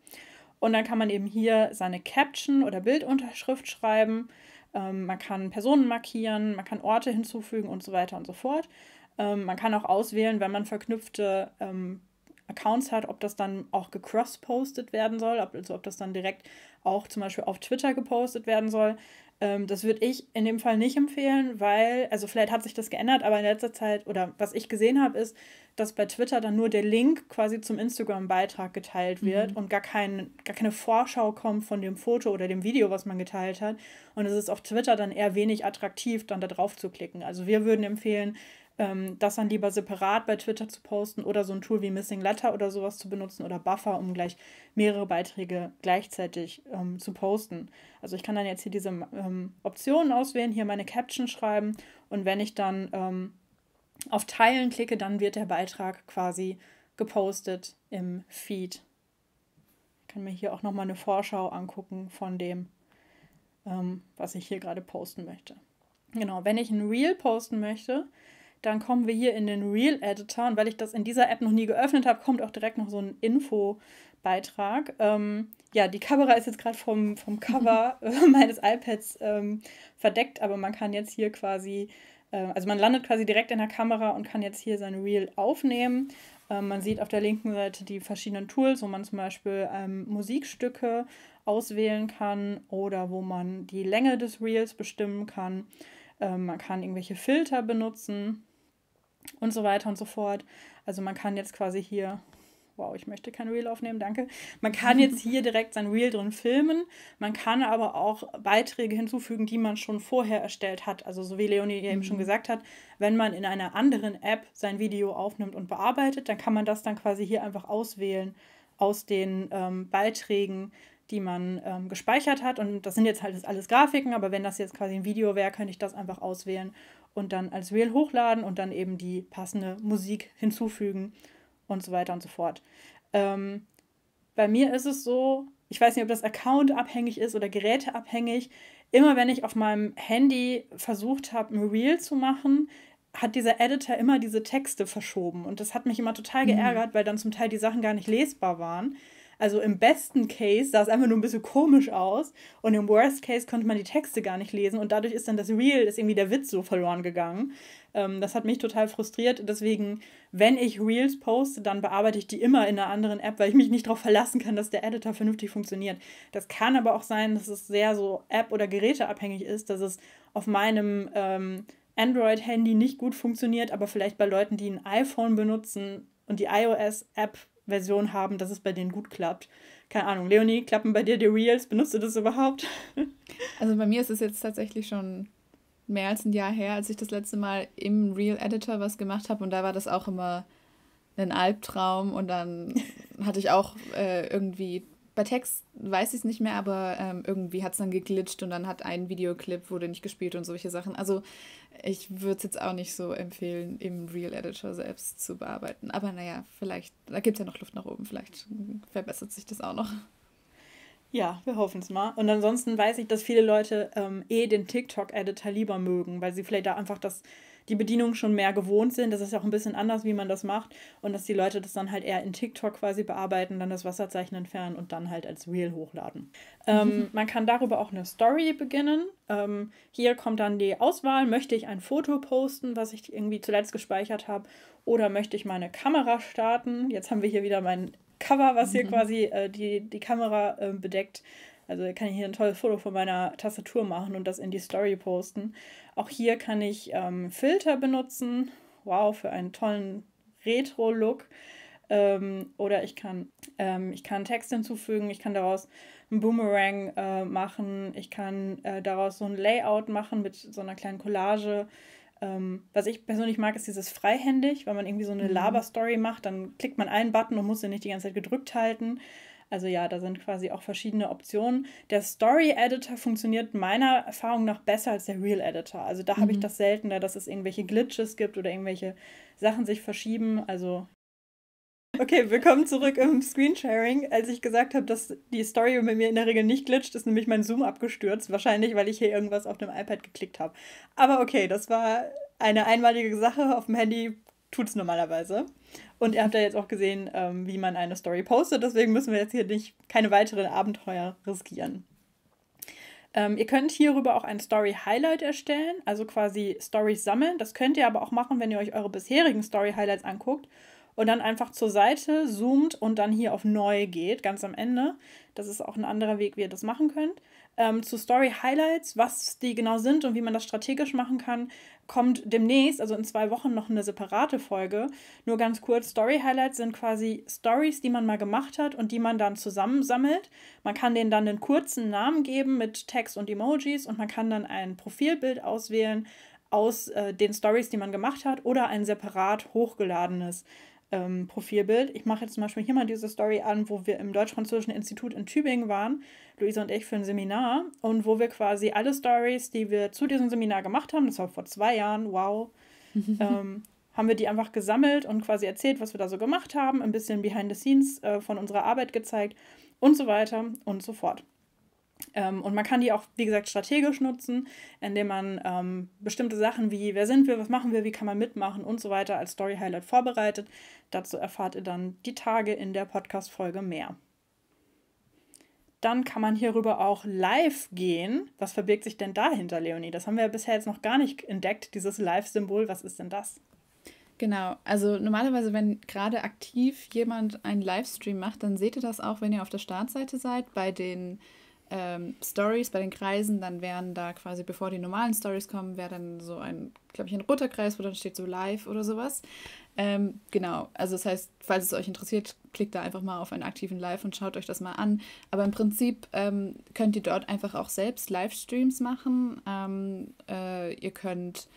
Und dann kann man eben hier seine Caption oder Bildunterschrift schreiben. Ähm, man kann Personen markieren, man kann Orte hinzufügen und so weiter und so fort. Ähm, man kann auch auswählen, wenn man verknüpfte ähm, Accounts hat, ob das dann auch gecross-postet werden soll, also ob das dann direkt auch zum Beispiel auf Twitter gepostet werden soll. Ähm, das würde ich in dem Fall nicht empfehlen, weil, also vielleicht hat sich das geändert, aber in letzter Zeit, oder was ich gesehen habe, ist, dass bei Twitter dann nur der Link quasi zum Instagram-Beitrag geteilt wird mhm. und gar, kein, gar keine Vorschau kommt von dem Foto oder dem Video, was man geteilt hat. Und es ist auf Twitter dann eher wenig attraktiv, dann da drauf zu klicken. Also wir würden empfehlen, ähm, das dann lieber separat bei Twitter zu posten oder so ein Tool wie Missing Letter oder sowas zu benutzen oder Buffer, um gleich mehrere Beiträge gleichzeitig ähm, zu posten. Also ich kann dann jetzt hier diese ähm, Optionen auswählen, hier meine Caption schreiben und wenn ich dann ähm, auf Teilen klicke, dann wird der Beitrag quasi gepostet im Feed. Ich kann mir hier auch nochmal eine Vorschau angucken von dem, ähm, was ich hier gerade posten möchte. Genau, wenn ich ein Reel posten möchte, dann kommen wir hier in den Real Editor und weil ich das in dieser App noch nie geöffnet habe, kommt auch direkt noch so ein Info-Beitrag. Ähm, ja, die Kamera ist jetzt gerade vom, vom Cover [laughs] [laughs] meines iPads ähm, verdeckt, aber man kann jetzt hier quasi, äh, also man landet quasi direkt in der Kamera und kann jetzt hier sein Reel aufnehmen. Ähm, man sieht auf der linken Seite die verschiedenen Tools, wo man zum Beispiel ähm, Musikstücke auswählen kann oder wo man die Länge des Reels bestimmen kann. Ähm, man kann irgendwelche Filter benutzen und so weiter und so fort. Also man kann jetzt quasi hier, wow, ich möchte kein Reel aufnehmen, danke. Man kann jetzt [laughs] hier direkt sein Reel drin filmen. Man kann aber auch Beiträge hinzufügen, die man schon vorher erstellt hat. Also so wie Leonie eben schon mhm. gesagt hat, wenn man in einer anderen App sein Video aufnimmt und bearbeitet, dann kann man das dann quasi hier einfach auswählen aus den ähm, Beiträgen, die man ähm, gespeichert hat. Und das sind jetzt halt alles Grafiken, aber wenn das jetzt quasi ein Video wäre, könnte ich das einfach auswählen und dann als Reel hochladen und dann eben die passende Musik hinzufügen und so weiter und so fort. Ähm, bei mir ist es so, ich weiß nicht, ob das Account abhängig ist oder Geräte abhängig. Immer wenn ich auf meinem Handy versucht habe, ein Reel zu machen, hat dieser Editor immer diese Texte verschoben. Und das hat mich immer total mhm. geärgert, mhm. weil dann zum Teil die Sachen gar nicht lesbar waren. Also im besten Case sah es einfach nur ein bisschen komisch aus und im Worst Case konnte man die Texte gar nicht lesen und dadurch ist dann das Real, ist irgendwie der Witz so verloren gegangen. Ähm, das hat mich total frustriert. Deswegen, wenn ich Reels poste, dann bearbeite ich die immer in einer anderen App, weil ich mich nicht darauf verlassen kann, dass der Editor vernünftig funktioniert. Das kann aber auch sein, dass es sehr so App- oder Geräteabhängig ist, dass es auf meinem ähm, Android-Handy nicht gut funktioniert, aber vielleicht bei Leuten, die ein iPhone benutzen und die iOS-App Version haben, dass es bei denen gut klappt. Keine Ahnung, Leonie, klappen bei dir die Reels? Benutzt du das überhaupt? [laughs] also bei mir ist es jetzt tatsächlich schon mehr als ein Jahr her, als ich das letzte Mal im Reel Editor was gemacht habe und da war das auch immer ein Albtraum und dann hatte ich auch äh, irgendwie bei Text weiß ich es nicht mehr, aber ähm, irgendwie hat es dann geglitscht und dann hat ein Videoclip wurde nicht gespielt und solche Sachen. Also ich würde es jetzt auch nicht so empfehlen, im Real Editor selbst zu bearbeiten. Aber naja, vielleicht, da gibt es ja noch Luft nach oben, vielleicht verbessert sich das auch noch. Ja, wir hoffen es mal. Und ansonsten weiß ich, dass viele Leute ähm, eh den TikTok-Editor lieber mögen, weil sie vielleicht da einfach das, die Bedienung schon mehr gewohnt sind. Das ist ja auch ein bisschen anders, wie man das macht. Und dass die Leute das dann halt eher in TikTok quasi bearbeiten, dann das Wasserzeichen entfernen und dann halt als Reel hochladen. Ähm, mhm. man kann darüber auch eine Story beginnen. Ähm, hier kommt dann die Auswahl. Möchte ich ein Foto posten, was ich irgendwie zuletzt gespeichert habe? Oder möchte ich meine Kamera starten? Jetzt haben wir hier wieder meinen Cover, was hier mhm. quasi äh, die, die Kamera äh, bedeckt. Also kann ich hier ein tolles Foto von meiner Tastatur machen und das in die Story posten. Auch hier kann ich ähm, Filter benutzen. Wow, für einen tollen Retro-Look. Ähm, oder ich kann, ähm, ich kann Text hinzufügen, ich kann daraus einen Boomerang äh, machen, ich kann äh, daraus so ein Layout machen mit so einer kleinen Collage. Ähm, was ich persönlich mag, ist dieses freihändig, weil man irgendwie so eine mhm. Laber-Story macht, dann klickt man einen Button und muss den nicht die ganze Zeit gedrückt halten. Also ja, da sind quasi auch verschiedene Optionen. Der Story Editor funktioniert meiner Erfahrung nach besser als der Real Editor. Also da mhm. habe ich mhm. das seltener, dass es irgendwelche Glitches gibt oder irgendwelche Sachen sich verschieben. Also Okay, willkommen zurück im Screensharing. Als ich gesagt habe, dass die Story bei mir in der Regel nicht glitscht, ist nämlich mein Zoom abgestürzt. Wahrscheinlich, weil ich hier irgendwas auf dem iPad geklickt habe. Aber okay, das war eine einmalige Sache. Auf dem Handy tut es normalerweise. Und ihr habt ja jetzt auch gesehen, ähm, wie man eine Story postet. Deswegen müssen wir jetzt hier nicht keine weiteren Abenteuer riskieren. Ähm, ihr könnt hierüber auch ein Story Highlight erstellen, also quasi Stories sammeln. Das könnt ihr aber auch machen, wenn ihr euch eure bisherigen Story Highlights anguckt und dann einfach zur Seite zoomt und dann hier auf neu geht, ganz am Ende. Das ist auch ein anderer Weg, wie ihr das machen könnt. Ähm, zu Story Highlights, was die genau sind und wie man das strategisch machen kann, kommt demnächst, also in zwei Wochen, noch eine separate Folge. Nur ganz kurz, Story Highlights sind quasi Stories, die man mal gemacht hat und die man dann zusammensammelt. Man kann denen dann einen kurzen Namen geben mit Text und Emojis und man kann dann ein Profilbild auswählen aus äh, den Stories, die man gemacht hat oder ein separat hochgeladenes ähm, Profilbild. Ich mache jetzt zum Beispiel hier mal diese Story an, wo wir im Deutsch-Französischen Institut in Tübingen waren, Luisa und ich für ein Seminar und wo wir quasi alle Stories, die wir zu diesem Seminar gemacht haben, das war vor zwei Jahren, wow, [laughs] ähm, haben wir die einfach gesammelt und quasi erzählt, was wir da so gemacht haben, ein bisschen Behind the Scenes äh, von unserer Arbeit gezeigt und so weiter und so fort. Ähm, und man kann die auch, wie gesagt, strategisch nutzen, indem man ähm, bestimmte Sachen wie, wer sind wir, was machen wir, wie kann man mitmachen und so weiter als Story Highlight vorbereitet. Dazu erfahrt ihr dann die Tage in der Podcast-Folge mehr. Dann kann man hierüber auch live gehen. Was verbirgt sich denn dahinter, Leonie? Das haben wir ja bisher jetzt noch gar nicht entdeckt, dieses Live-Symbol. Was ist denn das? Genau, also normalerweise, wenn gerade aktiv jemand einen Livestream macht, dann seht ihr das auch, wenn ihr auf der Startseite seid, bei den ähm, Stories bei den Kreisen, dann wären da quasi, bevor die normalen Stories kommen, wäre dann so ein, glaube ich, ein roter Kreis, wo dann steht so live oder sowas. Ähm, genau, also das heißt, falls es euch interessiert, klickt da einfach mal auf einen aktiven Live und schaut euch das mal an. Aber im Prinzip ähm, könnt ihr dort einfach auch selbst Livestreams machen. Ähm, äh, ihr könnt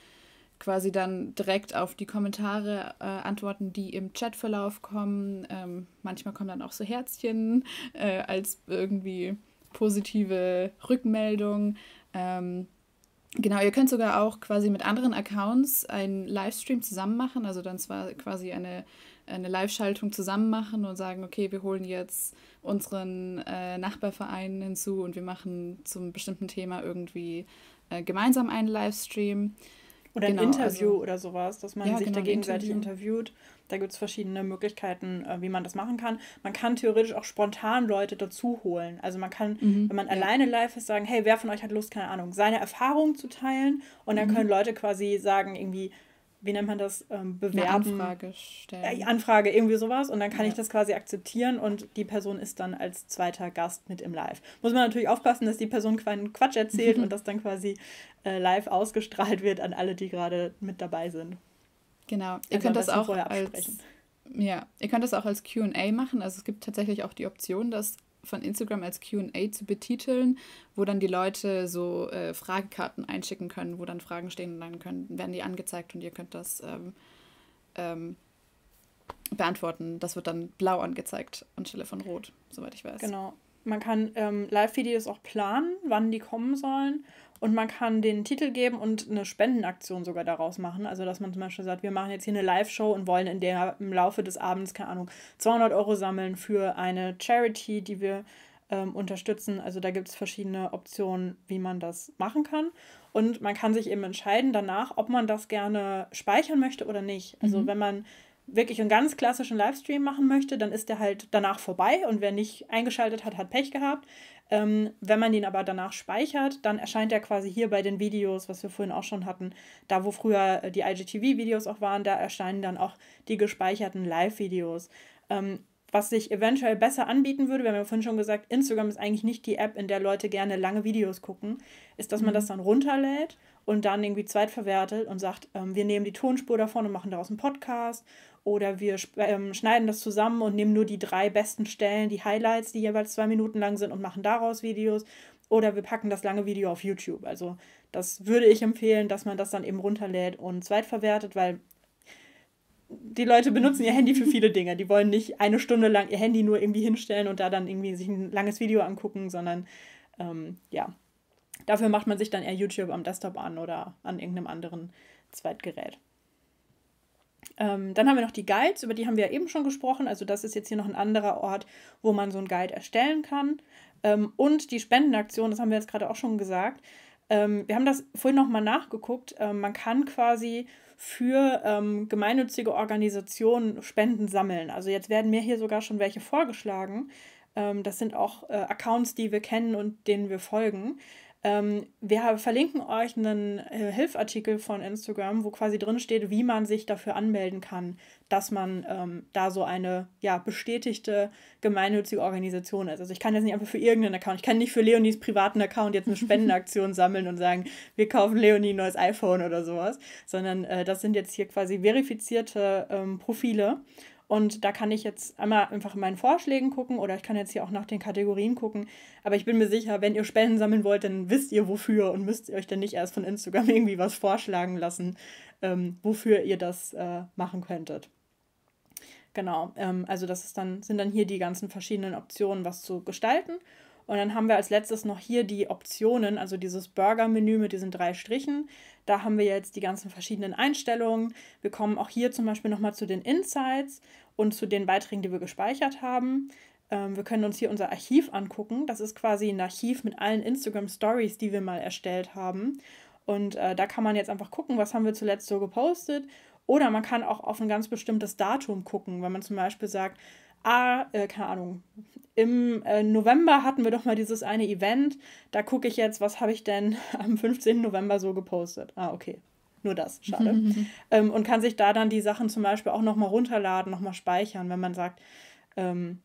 quasi dann direkt auf die Kommentare äh, antworten, die im Chatverlauf kommen. Ähm, manchmal kommen dann auch so Herzchen äh, als irgendwie positive Rückmeldung. Ähm, genau, ihr könnt sogar auch quasi mit anderen Accounts einen Livestream zusammen machen, also dann zwar quasi eine, eine Live-Schaltung zusammen machen und sagen, okay, wir holen jetzt unseren äh, Nachbarverein hinzu und wir machen zum bestimmten Thema irgendwie äh, gemeinsam einen Livestream. Oder genau, ein also Interview also, oder sowas, dass man ja, sich genau, da gegenseitig Interview. interviewt. Da gibt es verschiedene Möglichkeiten, äh, wie man das machen kann. Man kann theoretisch auch spontan Leute dazu holen. Also man kann, mhm, wenn man ja. alleine live ist, sagen, hey, wer von euch hat Lust, keine Ahnung, seine Erfahrungen zu teilen. Und dann mhm. können Leute quasi sagen, irgendwie, wie nennt man das, ähm, bewerten. Eine Anfrage stellen. Äh, Anfrage, irgendwie sowas. Und dann kann ja. ich das quasi akzeptieren und die Person ist dann als zweiter Gast mit im Live. Muss man natürlich aufpassen, dass die Person keinen Quatsch erzählt [laughs] und das dann quasi äh, live ausgestrahlt wird an alle, die gerade mit dabei sind. Genau. Ihr könnt das auch als, ja, ihr könnt das auch als Q&A machen. Also es gibt tatsächlich auch die Option, das von Instagram als QA zu betiteln, wo dann die Leute so äh, Fragekarten einschicken können, wo dann Fragen stehen und dann können, werden die angezeigt und ihr könnt das ähm, ähm, beantworten. Das wird dann blau angezeigt anstelle von rot, soweit ich weiß. Genau. Man kann ähm, Live-Videos auch planen, wann die kommen sollen. Und man kann den Titel geben und eine Spendenaktion sogar daraus machen. Also, dass man zum Beispiel sagt, wir machen jetzt hier eine Live-Show und wollen in der, im Laufe des Abends, keine Ahnung, 200 Euro sammeln für eine Charity, die wir ähm, unterstützen. Also, da gibt es verschiedene Optionen, wie man das machen kann. Und man kann sich eben entscheiden danach, ob man das gerne speichern möchte oder nicht. Also, mhm. wenn man wirklich einen ganz klassischen Livestream machen möchte, dann ist der halt danach vorbei und wer nicht eingeschaltet hat, hat Pech gehabt. Ähm, wenn man den aber danach speichert, dann erscheint er quasi hier bei den Videos, was wir vorhin auch schon hatten, da wo früher äh, die IGTV-Videos auch waren, da erscheinen dann auch die gespeicherten Live-Videos. Ähm, was sich eventuell besser anbieten würde, wir haben ja vorhin schon gesagt, Instagram ist eigentlich nicht die App, in der Leute gerne lange Videos gucken, ist, dass man mhm. das dann runterlädt und dann irgendwie zweitverwertet und sagt, ähm, wir nehmen die Tonspur davon und machen daraus einen Podcast oder wir ähm, schneiden das zusammen und nehmen nur die drei besten Stellen, die Highlights, die jeweils zwei Minuten lang sind und machen daraus Videos. Oder wir packen das lange Video auf YouTube. Also das würde ich empfehlen, dass man das dann eben runterlädt und zweitverwertet, weil die Leute benutzen ihr Handy für viele Dinge. Die wollen nicht eine Stunde lang ihr Handy nur irgendwie hinstellen und da dann irgendwie sich ein langes Video angucken, sondern ähm, ja, dafür macht man sich dann eher YouTube am Desktop an oder an irgendeinem anderen Zweitgerät. Ähm, dann haben wir noch die Guides, über die haben wir ja eben schon gesprochen. Also das ist jetzt hier noch ein anderer Ort, wo man so einen Guide erstellen kann. Ähm, und die Spendenaktion, das haben wir jetzt gerade auch schon gesagt. Ähm, wir haben das vorhin nochmal nachgeguckt. Ähm, man kann quasi für ähm, gemeinnützige Organisationen Spenden sammeln. Also jetzt werden mir hier sogar schon welche vorgeschlagen. Ähm, das sind auch äh, Accounts, die wir kennen und denen wir folgen. Ähm, wir verlinken euch einen äh, Hilfartikel von Instagram, wo quasi drin steht, wie man sich dafür anmelden kann, dass man ähm, da so eine ja, bestätigte gemeinnützige Organisation ist. Also ich kann jetzt nicht einfach für irgendeinen Account, ich kann nicht für Leonies privaten Account jetzt eine [laughs] Spendenaktion sammeln und sagen, wir kaufen Leonie ein neues iPhone oder sowas, sondern äh, das sind jetzt hier quasi verifizierte ähm, Profile. Und da kann ich jetzt einmal einfach in meinen Vorschlägen gucken oder ich kann jetzt hier auch nach den Kategorien gucken. Aber ich bin mir sicher, wenn ihr Spenden sammeln wollt, dann wisst ihr wofür und müsst ihr euch dann nicht erst von Instagram [laughs] irgendwie was vorschlagen lassen, ähm, wofür ihr das äh, machen könntet. Genau, ähm, also das ist dann, sind dann hier die ganzen verschiedenen Optionen, was zu gestalten. Und dann haben wir als letztes noch hier die Optionen, also dieses Burger-Menü mit diesen drei Strichen. Da haben wir jetzt die ganzen verschiedenen Einstellungen. Wir kommen auch hier zum Beispiel nochmal zu den Insights und zu den Beiträgen, die wir gespeichert haben. Ähm, wir können uns hier unser Archiv angucken. Das ist quasi ein Archiv mit allen Instagram Stories, die wir mal erstellt haben. Und äh, da kann man jetzt einfach gucken, was haben wir zuletzt so gepostet. Oder man kann auch auf ein ganz bestimmtes Datum gucken, wenn man zum Beispiel sagt, ah, äh, keine Ahnung, im äh, November hatten wir doch mal dieses eine Event. Da gucke ich jetzt, was habe ich denn [laughs] am 15. November so gepostet. Ah, okay. Nur das, schade. [laughs] ähm, und kann sich da dann die Sachen zum Beispiel auch nochmal runterladen, nochmal speichern, wenn man sagt, ähm,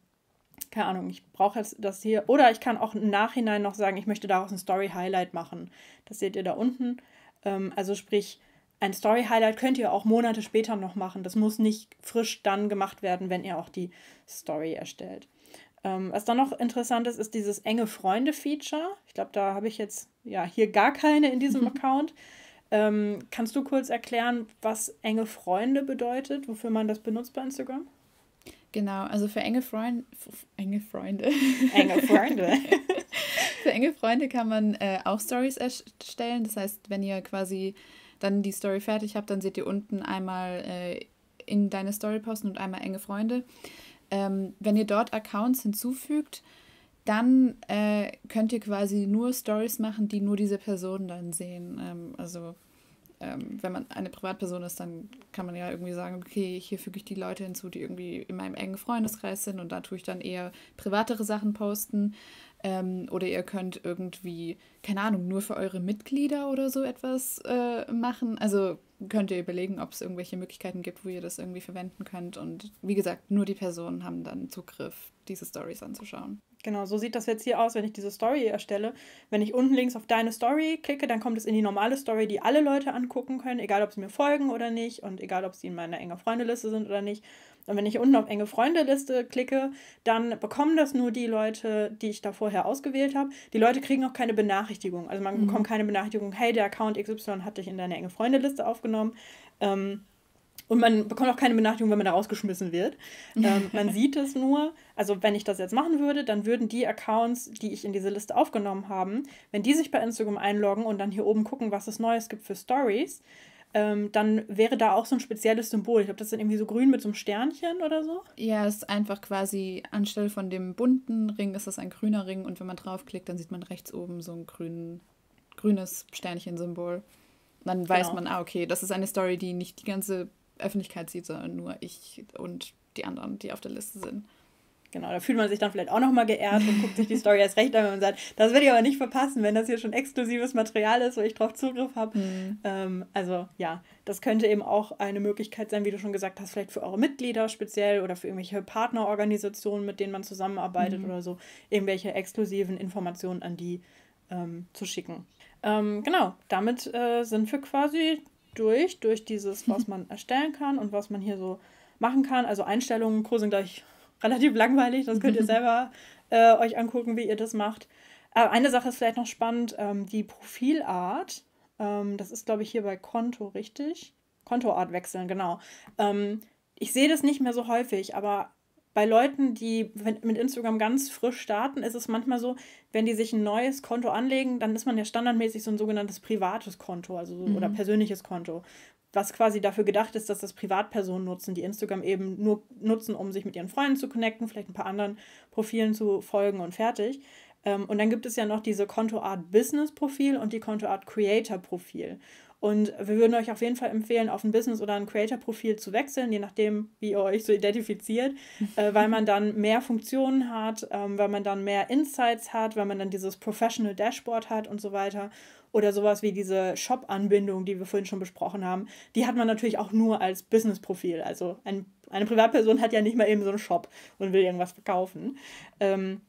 keine Ahnung, ich brauche jetzt das hier. Oder ich kann auch im Nachhinein noch sagen, ich möchte daraus ein Story-Highlight machen. Das seht ihr da unten. Ähm, also sprich, ein Story Highlight könnt ihr auch Monate später noch machen. Das muss nicht frisch dann gemacht werden, wenn ihr auch die Story erstellt. Ähm, was dann noch interessant ist, ist dieses enge Freunde-Feature. Ich glaube, da habe ich jetzt ja hier gar keine in diesem mhm. Account. Ähm, kannst du kurz erklären, was enge Freunde bedeutet, wofür man das benutzt bei Instagram? Genau, also für enge, Freund, enge Freunde. Enge Freunde. [laughs] für enge Freunde kann man äh, auch Stories erstellen. Das heißt, wenn ihr quasi dann die Story fertig habt, dann seht ihr unten einmal äh, in deine Story posten und einmal enge Freunde. Ähm, wenn ihr dort Accounts hinzufügt, dann äh, könnt ihr quasi nur Stories machen, die nur diese Personen dann sehen. Ähm, also ähm, wenn man eine Privatperson ist, dann kann man ja irgendwie sagen, okay, hier füge ich die Leute hinzu, die irgendwie in meinem engen Freundeskreis sind und da tue ich dann eher privatere Sachen posten. Ähm, oder ihr könnt irgendwie, keine Ahnung, nur für eure Mitglieder oder so etwas äh, machen. Also könnt ihr überlegen, ob es irgendwelche Möglichkeiten gibt, wo ihr das irgendwie verwenden könnt. Und wie gesagt, nur die Personen haben dann Zugriff, diese Stories anzuschauen. Genau, so sieht das jetzt hier aus, wenn ich diese Story erstelle. Wenn ich unten links auf deine Story klicke, dann kommt es in die normale Story, die alle Leute angucken können, egal ob sie mir folgen oder nicht und egal ob sie in meiner enger Freundeliste sind oder nicht. Und wenn ich unten auf enge Freundeliste klicke, dann bekommen das nur die Leute, die ich da vorher ausgewählt habe. Die Leute kriegen auch keine Benachrichtigung. Also man mhm. bekommt keine Benachrichtigung, hey, der Account XY hat dich in deine enge Freundeliste aufgenommen. Ähm, und man bekommt auch keine Benachrichtigung, wenn man da rausgeschmissen wird. [laughs] Ähm, man sieht es nur. Also wenn ich das jetzt machen würde, dann würden die Accounts, die ich in diese Liste aufgenommen habe, wenn die sich bei Instagram einloggen und dann hier oben gucken, was es Neues gibt für Stories, ähm, dann wäre da auch so ein spezielles Symbol. Ich glaube, das ist dann irgendwie so grün mit so einem Sternchen oder so. Ja, es ist einfach quasi, anstelle von dem bunten Ring ist das ein grüner Ring und wenn man draufklickt, dann sieht man rechts oben so ein grün, grünes Sternchen-Symbol. Dann weiß genau. man, ah, okay, das ist eine Story, die nicht die ganze Öffentlichkeit sieht, sondern nur ich und die anderen, die auf der Liste sind. Genau, da fühlt man sich dann vielleicht auch nochmal geehrt und guckt sich die Story erst recht an und sagt, das will ich aber nicht verpassen, wenn das hier schon exklusives Material ist, wo ich drauf Zugriff habe. Mhm. Ähm, also ja, das könnte eben auch eine Möglichkeit sein, wie du schon gesagt hast, vielleicht für eure Mitglieder speziell oder für irgendwelche Partnerorganisationen, mit denen man zusammenarbeitet mhm. oder so, irgendwelche exklusiven Informationen an die ähm, zu schicken. Ähm, genau, damit äh, sind wir quasi durch, durch dieses, was [laughs] man erstellen kann und was man hier so machen kann. Also Einstellungen, sind gleich relativ langweilig. Das könnt ihr [laughs] selber äh, euch angucken, wie ihr das macht. Äh, eine Sache ist vielleicht noch spannend: ähm, die Profilart. Ähm, das ist, glaube ich, hier bei Konto richtig. Kontoart wechseln, genau. Ähm, ich sehe das nicht mehr so häufig, aber bei Leuten, die mit Instagram ganz frisch starten, ist es manchmal so, wenn die sich ein neues Konto anlegen, dann ist man ja standardmäßig so ein sogenanntes privates Konto also so, mhm. oder persönliches Konto was quasi dafür gedacht ist, dass das Privatpersonen nutzen, die Instagram eben nur nutzen, um sich mit ihren Freunden zu connecten, vielleicht ein paar anderen Profilen zu folgen und fertig. Ähm, und dann gibt es ja noch diese Kontoart Business Profil und die Kontoart Creator Profil. Und wir würden euch auf jeden Fall empfehlen, auf ein Business- oder ein Creator-Profil zu wechseln, je nachdem, wie ihr euch so identifiziert, [laughs] äh, weil man dann mehr Funktionen hat, ähm, weil man dann mehr Insights hat, weil man dann dieses Professional Dashboard hat und so weiter. Oder sowas wie diese Shop-Anbindung, die wir vorhin schon besprochen haben, die hat man natürlich auch nur als Business-Profil. Also ein, eine Privatperson hat ja nicht mal eben so einen Shop und will irgendwas verkaufen. Ähm,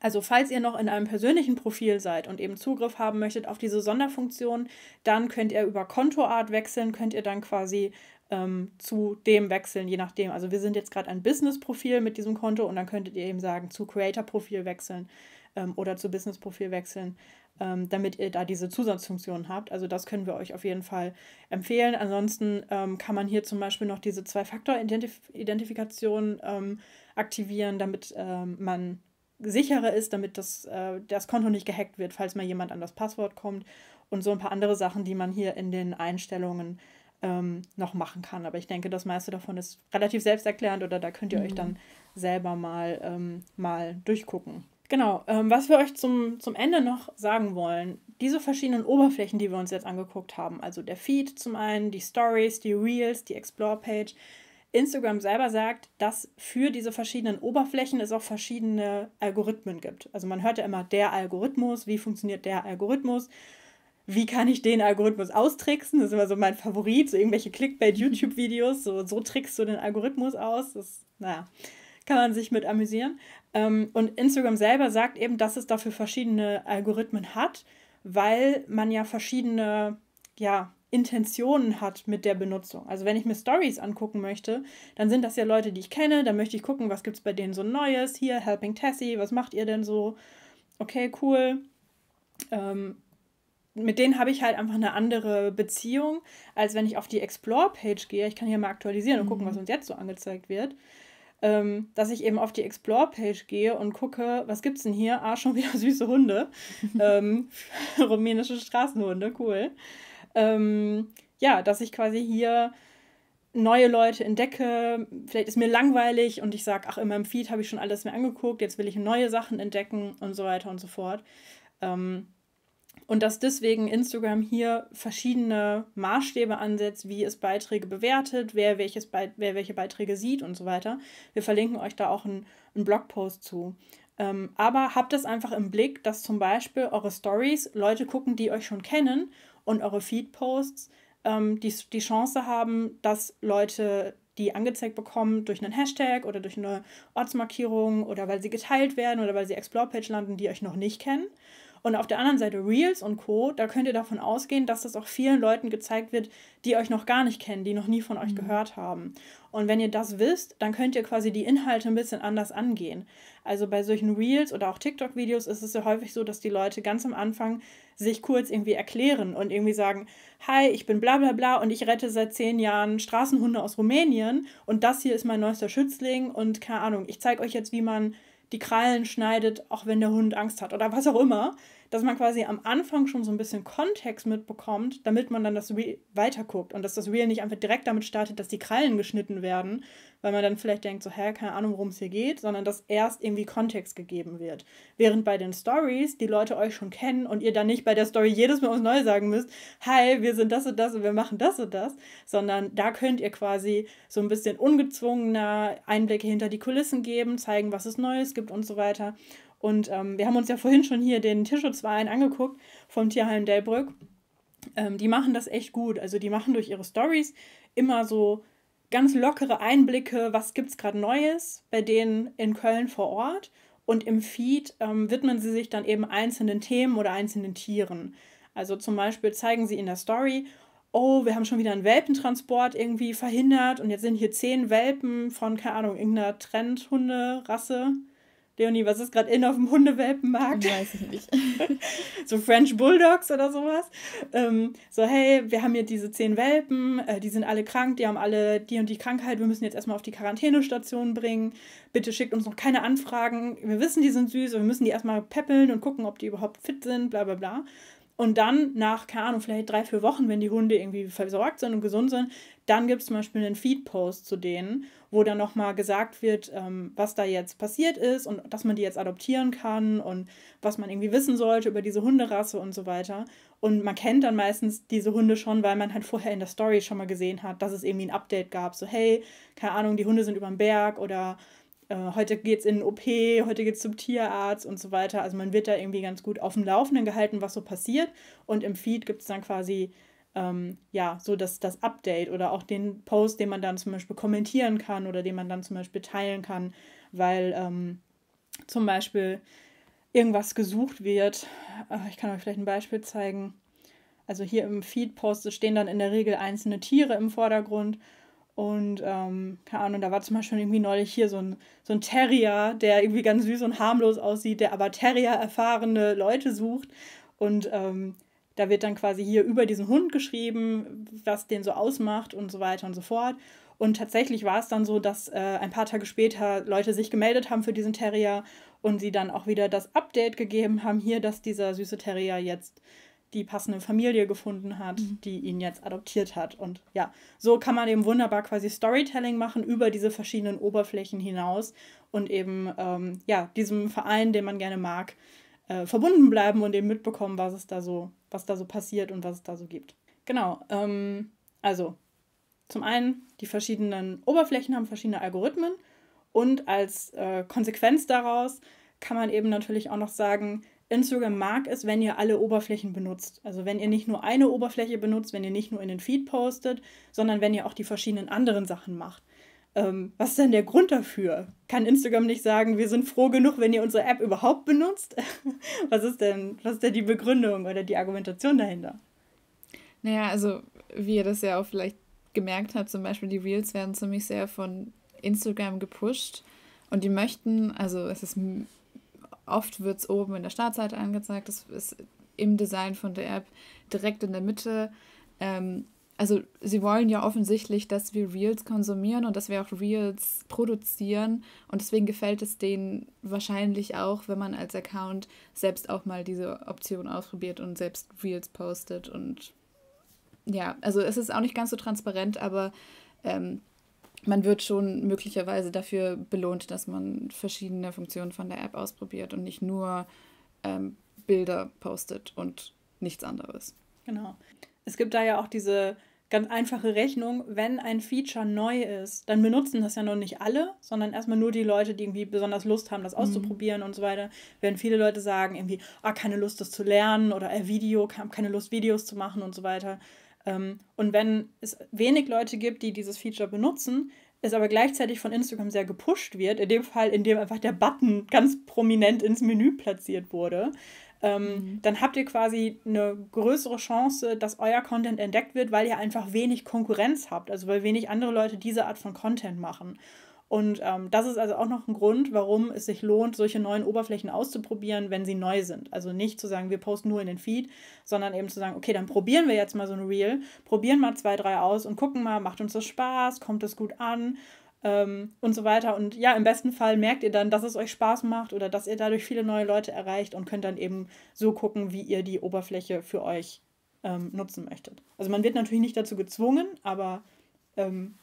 also falls ihr noch in einem persönlichen Profil seid und eben Zugriff haben möchtet auf diese Sonderfunktion, dann könnt ihr über Kontoart wechseln, könnt ihr dann quasi ähm, zu dem wechseln, je nachdem. Also wir sind jetzt gerade ein Business-Profil mit diesem Konto und dann könntet ihr eben sagen, zu Creator-Profil wechseln ähm, oder zu Business-Profil wechseln, ähm, damit ihr da diese Zusatzfunktionen habt. Also das können wir euch auf jeden Fall empfehlen. Ansonsten ähm, kann man hier zum Beispiel noch diese Zwei-Faktor-Identifikation ähm, aktivieren, damit ähm, man sicherer ist, damit das, äh, das Konto nicht gehackt wird, falls mal jemand an das Passwort kommt und so ein paar andere Sachen, die man hier in den Einstellungen ähm, noch machen kann. Aber ich denke, das meiste davon ist relativ selbsterklärend oder da könnt ihr mhm. euch dann mhm. selber mal, ähm, mal durchgucken. Genau, ähm, was wir euch zum, zum Ende noch sagen wollen, diese verschiedenen Oberflächen, die wir uns jetzt angeguckt haben, also der Feed zum einen, die Stories, die Reels, die Explore-Page, Instagram selber sagt, dass für diese verschiedenen Oberflächen es auch verschiedene Algorithmen gibt. Also man hört ja immer der Algorithmus, wie funktioniert der Algorithmus, wie kann ich den Algorithmus austricksen? Das ist immer so mein Favorit, so irgendwelche Clickbait-YouTube-Videos, so, so trickst du den Algorithmus aus. Das, naja, kann man sich mit amüsieren. Ähm, und Instagram selber sagt eben, dass es dafür verschiedene Algorithmen hat, weil man ja verschiedene, ja, Intentionen hat mit der Benutzung. Also wenn ich mir Stories angucken möchte, dann sind das ja Leute, die ich kenne, dann möchte ich gucken, was gibt es bei denen so Neues. Hier, Helping Tessie, was macht ihr denn so? Okay, cool. Ähm, mit denen habe ich halt einfach eine andere Beziehung, als wenn ich auf die Explore-Page gehe. Ich kann hier mal aktualisieren und mhm. gucken, was mhm. uns jetzt so angezeigt wird. Ähm, dass ich eben auf die Explore-Page gehe und gucke, was gibt's denn hier? Ah, schon wieder [laughs] süße Hunde. [laughs] ähm, [laughs] rumänische Straßenhunde, cool ähm, ja, dass ich quasi hier neue Leute entdecke. Vielleicht ist mir langweilig und ich sage, ach, in meinem Feed habe ich schon alles mir angeguckt, jetzt will ich neue Sachen entdecken und so weiter und so fort. Ähm, und dass deswegen Instagram hier verschiedene Maßstäbe ansetzt, wie es Beiträge bewertet, wer, welches Be wer welche Beiträge sieht und so weiter. Wir verlinken euch da auch einen, einen Blogpost zu. Ähm, aber habt es einfach im Blick, dass zum Beispiel eure Stories Leute gucken, die euch schon kennen und eure Feed-Posts ähm, die, die Chance haben, dass Leute die angezeigt bekommen durch einen Hashtag oder durch eine Ortsmarkierung oder weil sie geteilt werden oder weil sie Explore-Page landen, die euch noch nicht kennen. Und auf der anderen Seite Reels und Co., da könnt ihr davon ausgehen, dass das auch vielen Leuten gezeigt wird, die euch noch gar nicht kennen, die noch nie von euch mhm. gehört haben. Und wenn ihr das wisst, dann könnt ihr quasi die Inhalte ein bisschen anders angehen. Also bei solchen Reels oder auch TikTok-Videos ist es ja häufig so, dass die Leute ganz am Anfang sich kurz irgendwie erklären und irgendwie sagen, hi, ich bin bla bla bla und ich rette seit zehn Jahren Straßenhunde aus Rumänien und das hier ist mein neuester Schützling und keine Ahnung, ich zeige euch jetzt, wie man die Krallen schneidet, auch wenn der Hund Angst hat oder was auch immer dass man quasi am Anfang schon so ein bisschen Kontext mitbekommt, damit man dann das Reel weiterguckt und dass das Reel nicht einfach direkt damit startet, dass die Krallen geschnitten werden, weil man dann vielleicht denkt, so, hä, keine Ahnung, worum es hier geht, sondern dass erst irgendwie Kontext gegeben wird. Während bei den Stories die Leute euch schon kennen und ihr dann nicht bei der Story jedes Mal uns neu sagen müsst, hi, wir sind das und das und wir machen das und das, sondern da könnt ihr quasi so ein bisschen ungezwungener Einblicke hinter die Kulissen geben, zeigen, was es Neues gibt und so weiter. Und ähm, wir haben uns ja vorhin schon hier den Tierschutzverein angeguckt vom Tierheim Delbrück. Ähm, die machen das echt gut. Also die machen durch ihre Stories immer so ganz lockere Einblicke, was gibt es gerade Neues bei denen in Köln vor Ort. Und im Feed ähm, widmen sie sich dann eben einzelnen Themen oder einzelnen Tieren. Also zum Beispiel zeigen sie in der Story, oh, wir haben schon wieder einen Welpentransport irgendwie verhindert und jetzt sind hier zehn Welpen von, keine Ahnung, irgendeiner Trendhunderasse Leonie, was ist gerade in auf dem Hundewelpenmarkt? [laughs] Weiß ich nicht. [laughs] so French Bulldogs oder sowas. Ähm, so, hey, wir haben hier diese zehn Welpen, äh, die sind alle krank, die haben alle die und die Krankheit, wir müssen jetzt erstmal auf die Quarantänestation bringen. Bitte schickt uns noch keine Anfragen. Wir wissen, die sind süß, wir müssen die erstmal peppeln und gucken, ob die überhaupt fit sind, bla bla bla. Und dann nach, keine Ahnung, vielleicht drei, vier Wochen, wenn die Hunde irgendwie versorgt sind und gesund sind, dann gibt es zum Beispiel einen Feed-Post zu denen, wo dann nochmal gesagt wird, ähm, was da jetzt passiert ist und dass man die jetzt adoptieren kann und was man irgendwie wissen sollte über diese Hunderasse und so weiter. Und man kennt dann meistens diese Hunde schon, weil man halt vorher in der Story schon mal gesehen hat, dass es irgendwie ein Update gab. So, hey, keine Ahnung, die Hunde sind über dem Berg oder äh, heute geht es in den OP, heute geht es zum Tierarzt und so weiter. Also man wird da irgendwie ganz gut auf dem Laufenden gehalten, was so passiert. Und im Feed gibt es dann quasi ähm, ja so das, das Update oder auch den Post, den man dann zum Beispiel kommentieren kann oder den man dann zum Beispiel teilen kann, weil ähm, zum Beispiel irgendwas gesucht wird. Äh, ich kann euch vielleicht ein Beispiel zeigen. Also hier im Feed-Post stehen dann in der Regel einzelne Tiere im Vordergrund und ähm, keine Ahnung, da war zum Beispiel irgendwie neulich hier so ein, so ein Terrier, der irgendwie ganz süß und harmlos aussieht, der aber Terrier-erfahrene Leute sucht. Und ähm, da wird dann quasi hier über diesen Hund geschrieben, was den so ausmacht und so weiter und so fort. Und tatsächlich war es dann so, dass äh, ein paar Tage später Leute sich gemeldet haben für diesen Terrier und sie dann auch wieder das Update gegeben haben, hier, dass dieser süße Terrier jetzt die passende Familie gefunden hat, mhm. die ihn jetzt adoptiert hat. Und ja, so kann man eben wunderbar quasi Storytelling machen über diese verschiedenen Oberflächen hinaus und eben ähm, ja, diesem Verein, den man gerne mag, äh, verbunden bleiben und eben mitbekommen, was es da so, was da so passiert und was es da so gibt. Genau. Ähm, also, zum einen, die verschiedenen Oberflächen haben verschiedene Algorithmen und als äh, Konsequenz daraus kann man eben natürlich auch noch sagen, Instagram mag es, wenn ihr alle Oberflächen benutzt. Also wenn ihr nicht nur eine Oberfläche benutzt, wenn ihr nicht nur in den Feed postet, sondern wenn ihr auch die verschiedenen anderen Sachen macht. Ähm, was ist denn der Grund dafür? Kann Instagram nicht sagen, wir sind froh genug, wenn ihr unsere App überhaupt benutzt? [laughs] was, ist denn, was ist denn die Begründung oder die Argumentation dahinter? Naja, also wie ihr das ja auch vielleicht gemerkt habt, zum Beispiel die Reels werden ziemlich sehr von Instagram gepusht. Und die möchten, also es ist Oft wird es oben in der Startseite angezeigt, das ist im Design von der App direkt in der Mitte. Ähm, also sie wollen ja offensichtlich, dass wir Reels konsumieren und dass wir auch Reels produzieren. Und deswegen gefällt es denen wahrscheinlich auch, wenn man als Account selbst auch mal diese Option ausprobiert und selbst Reels postet. Und ja, also es ist auch nicht ganz so transparent, aber ähm, man wird schon möglicherweise dafür belohnt, dass man verschiedene Funktionen von der App ausprobiert und nicht nur ähm, Bilder postet und nichts anderes. Genau. Es gibt da ja auch diese ganz einfache Rechnung, wenn ein Feature neu ist, dann benutzen das ja noch nicht alle, sondern erstmal nur die Leute, die irgendwie besonders Lust haben, das mhm. auszuprobieren und so weiter. Werden viele Leute sagen, irgendwie, ah, keine Lust, das zu lernen oder äh, Video, keine Lust, Videos zu machen und so weiter. Ähm, und wenn es wenig Leute gibt, die dieses Feature benutzen, es aber gleichzeitig von Instagram sehr gepusht wird, in dem Fall, in dem einfach der Button ganz prominent ins Menü platziert wurde, ähm, mhm. dann habt ihr quasi eine größere Chance, dass euer Content entdeckt wird, weil ihr einfach wenig Konkurrenz habt, also weil wenig andere Leute diese Art von Content machen. Und ähm, das ist also auch noch ein Grund, warum es sich lohnt, solche neuen Oberflächen auszuprobieren, wenn sie neu sind. Also nicht zu sagen, wir posten nur in den Feed, sondern eben zu sagen, okay, dann probieren wir jetzt mal so ein Reel, probieren mal zwei, drei aus und gucken mal, macht uns das Spaß, kommt das gut an ähm, und so weiter. Und ja, im besten Fall merkt ihr dann, dass es euch Spaß macht oder dass ihr dadurch viele neue Leute erreicht und könnt dann eben so gucken, wie ihr die Oberfläche für euch ähm, nutzen möchtet. Also man wird natürlich nicht dazu gezwungen, aber ähm,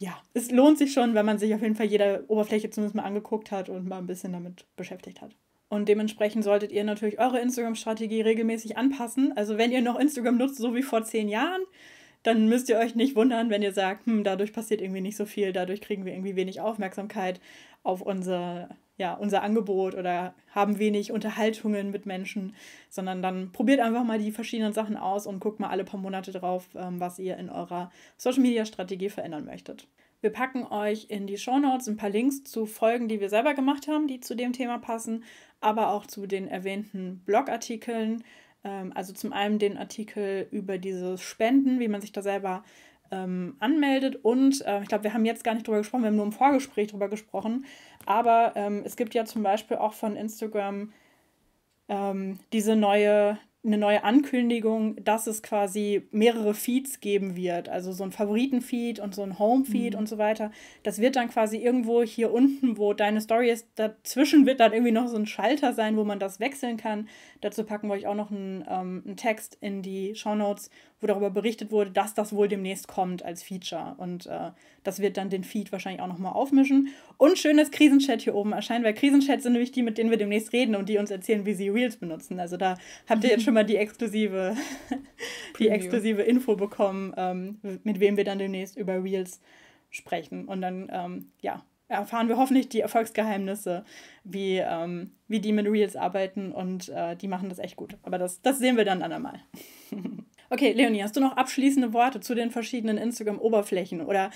ja, es lohnt sich schon, wenn man sich auf jeden Fall jede Oberfläche zumindest mal angeguckt hat und mal ein bisschen damit beschäftigt hat. Und dementsprechend solltet ihr natürlich eure Instagram-Strategie regelmäßig anpassen. Also wenn ihr noch Instagram nutzt, so wie vor zehn Jahren, dann müsst ihr euch nicht wundern, wenn ihr sagt, hm, dadurch passiert irgendwie nicht so viel, dadurch kriegen wir irgendwie wenig Aufmerksamkeit auf unser, ja, unser Angebot oder haben wenig Unterhaltungen mit Menschen, sondern dann probiert einfach mal die verschiedenen Sachen aus und guckt mal alle paar Monate drauf, ähm, was ihr in eurer Social-Media-Strategie verändern möchtet. Wir packen euch in die Show Notes ein paar Links zu Folgen, die wir selber gemacht haben, die zu dem Thema passen, aber auch zu den erwähnten Blogartikeln. Ähm, also zum einen den Artikel über diese Spenden, wie man sich da selber ähm, anmeldet. Und äh, ich glaube, wir haben jetzt gar nicht drüber gesprochen, wir haben nur im Vorgespräch drüber gesprochen. Aber ähm, es gibt ja zum Beispiel auch von Instagram ähm, diese neue, eine neue Ankündigung, dass es quasi mehrere Feeds geben wird. Also so ein Favoriten-Feed und so ein Home-Feed mhm. und so weiter. Das wird dann quasi irgendwo hier unten, wo deine Story ist, dazwischen wird dann irgendwie noch so ein Schalter sein, wo man das wechseln kann. Dazu packen wir euch auch noch einen, ähm, einen Text in die Shownotes, wo darüber berichtet wurde, dass das wohl demnächst kommt als Feature. Und äh, das wird dann den Feed wahrscheinlich auch nochmal aufmischen. Und schön, dass Krisenchat hier oben erscheint, weil Krisenchats sind nämlich die, mit denen wir demnächst reden und die uns erzählen, wie sie Reels benutzen. Also da habt ihr jetzt schon mal die exklusive, [laughs] die exklusive Info bekommen, ähm, mit wem wir dann demnächst über Reels sprechen. Und dann, ähm, ja, erfahren wir hoffentlich die Erfolgsgeheimnisse, wie, ähm, wie die mit Reels arbeiten und äh, die machen das echt gut. Aber das, das sehen wir dann andermal. [laughs] Okay, Leonie, hast du noch abschließende Worte zu den verschiedenen Instagram-Oberflächen? Oder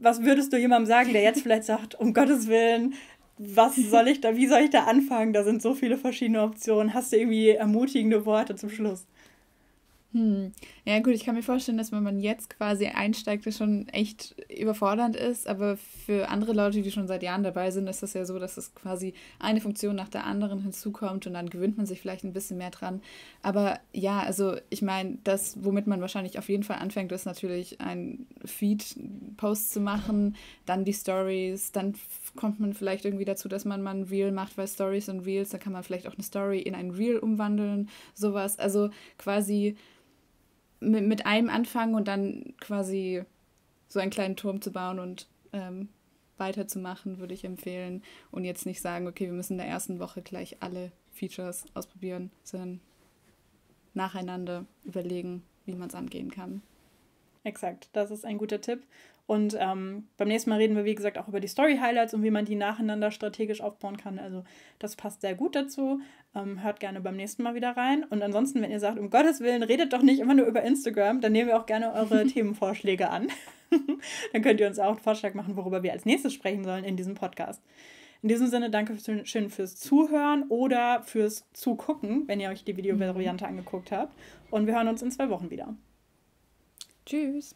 was würdest du jemandem sagen, der jetzt vielleicht sagt, um Gottes Willen, was soll ich da, wie soll ich da anfangen? Da sind so viele verschiedene Optionen. Hast du irgendwie ermutigende Worte zum Schluss? Hm. Ja gut, ich kann mir vorstellen, dass wenn man jetzt quasi einsteigt, das schon echt überfordernd ist. Aber für andere Leute, die schon seit Jahren dabei sind, ist das ja so, dass es quasi eine Funktion nach der anderen hinzukommt und dann gewöhnt man sich vielleicht ein bisschen mehr dran. Aber ja, also ich meine, das, womit man wahrscheinlich auf jeden Fall anfängt, ist natürlich ein Feed-Post zu machen, dann die Stories, dann kommt man vielleicht irgendwie dazu, dass man mal ein Reel macht, weil Stories und Reels, da kann man vielleicht auch eine Story in ein Reel umwandeln, sowas. Also quasi mit, mit einem anfangen und dann quasi so einen kleinen Turm zu bauen und ähm, weiterzumachen, würde ich empfehlen. Und jetzt nicht sagen, okay, wir müssen in der ersten Woche gleich alle Features ausprobieren, sondern nacheinander überlegen, wie man es angehen kann. Exakt, das ist ein guter Tipp. Und ähm, beim nächsten Mal reden wir, wie gesagt, auch über die Story-Highlights und wie man die nacheinander strategisch aufbauen kann. Also das passt sehr gut dazu. Ähm, hört gerne beim nächsten Mal wieder rein. Und ansonsten, wenn ihr sagt, um Gottes Willen, redet doch nicht immer nur über Instagram, dann nehmen wir auch gerne eure [laughs] Themenvorschläge an. [laughs] dann könnt ihr uns auch einen Vorschlag machen, worüber wir als nächstes sprechen sollen in diesem Podcast. In diesem Sinne, danke schön fürs Zuhören oder fürs Zugucken, wenn ihr euch die Videovariante mhm. angeguckt habt. Und wir hören uns in zwei Wochen wieder. Tschüss.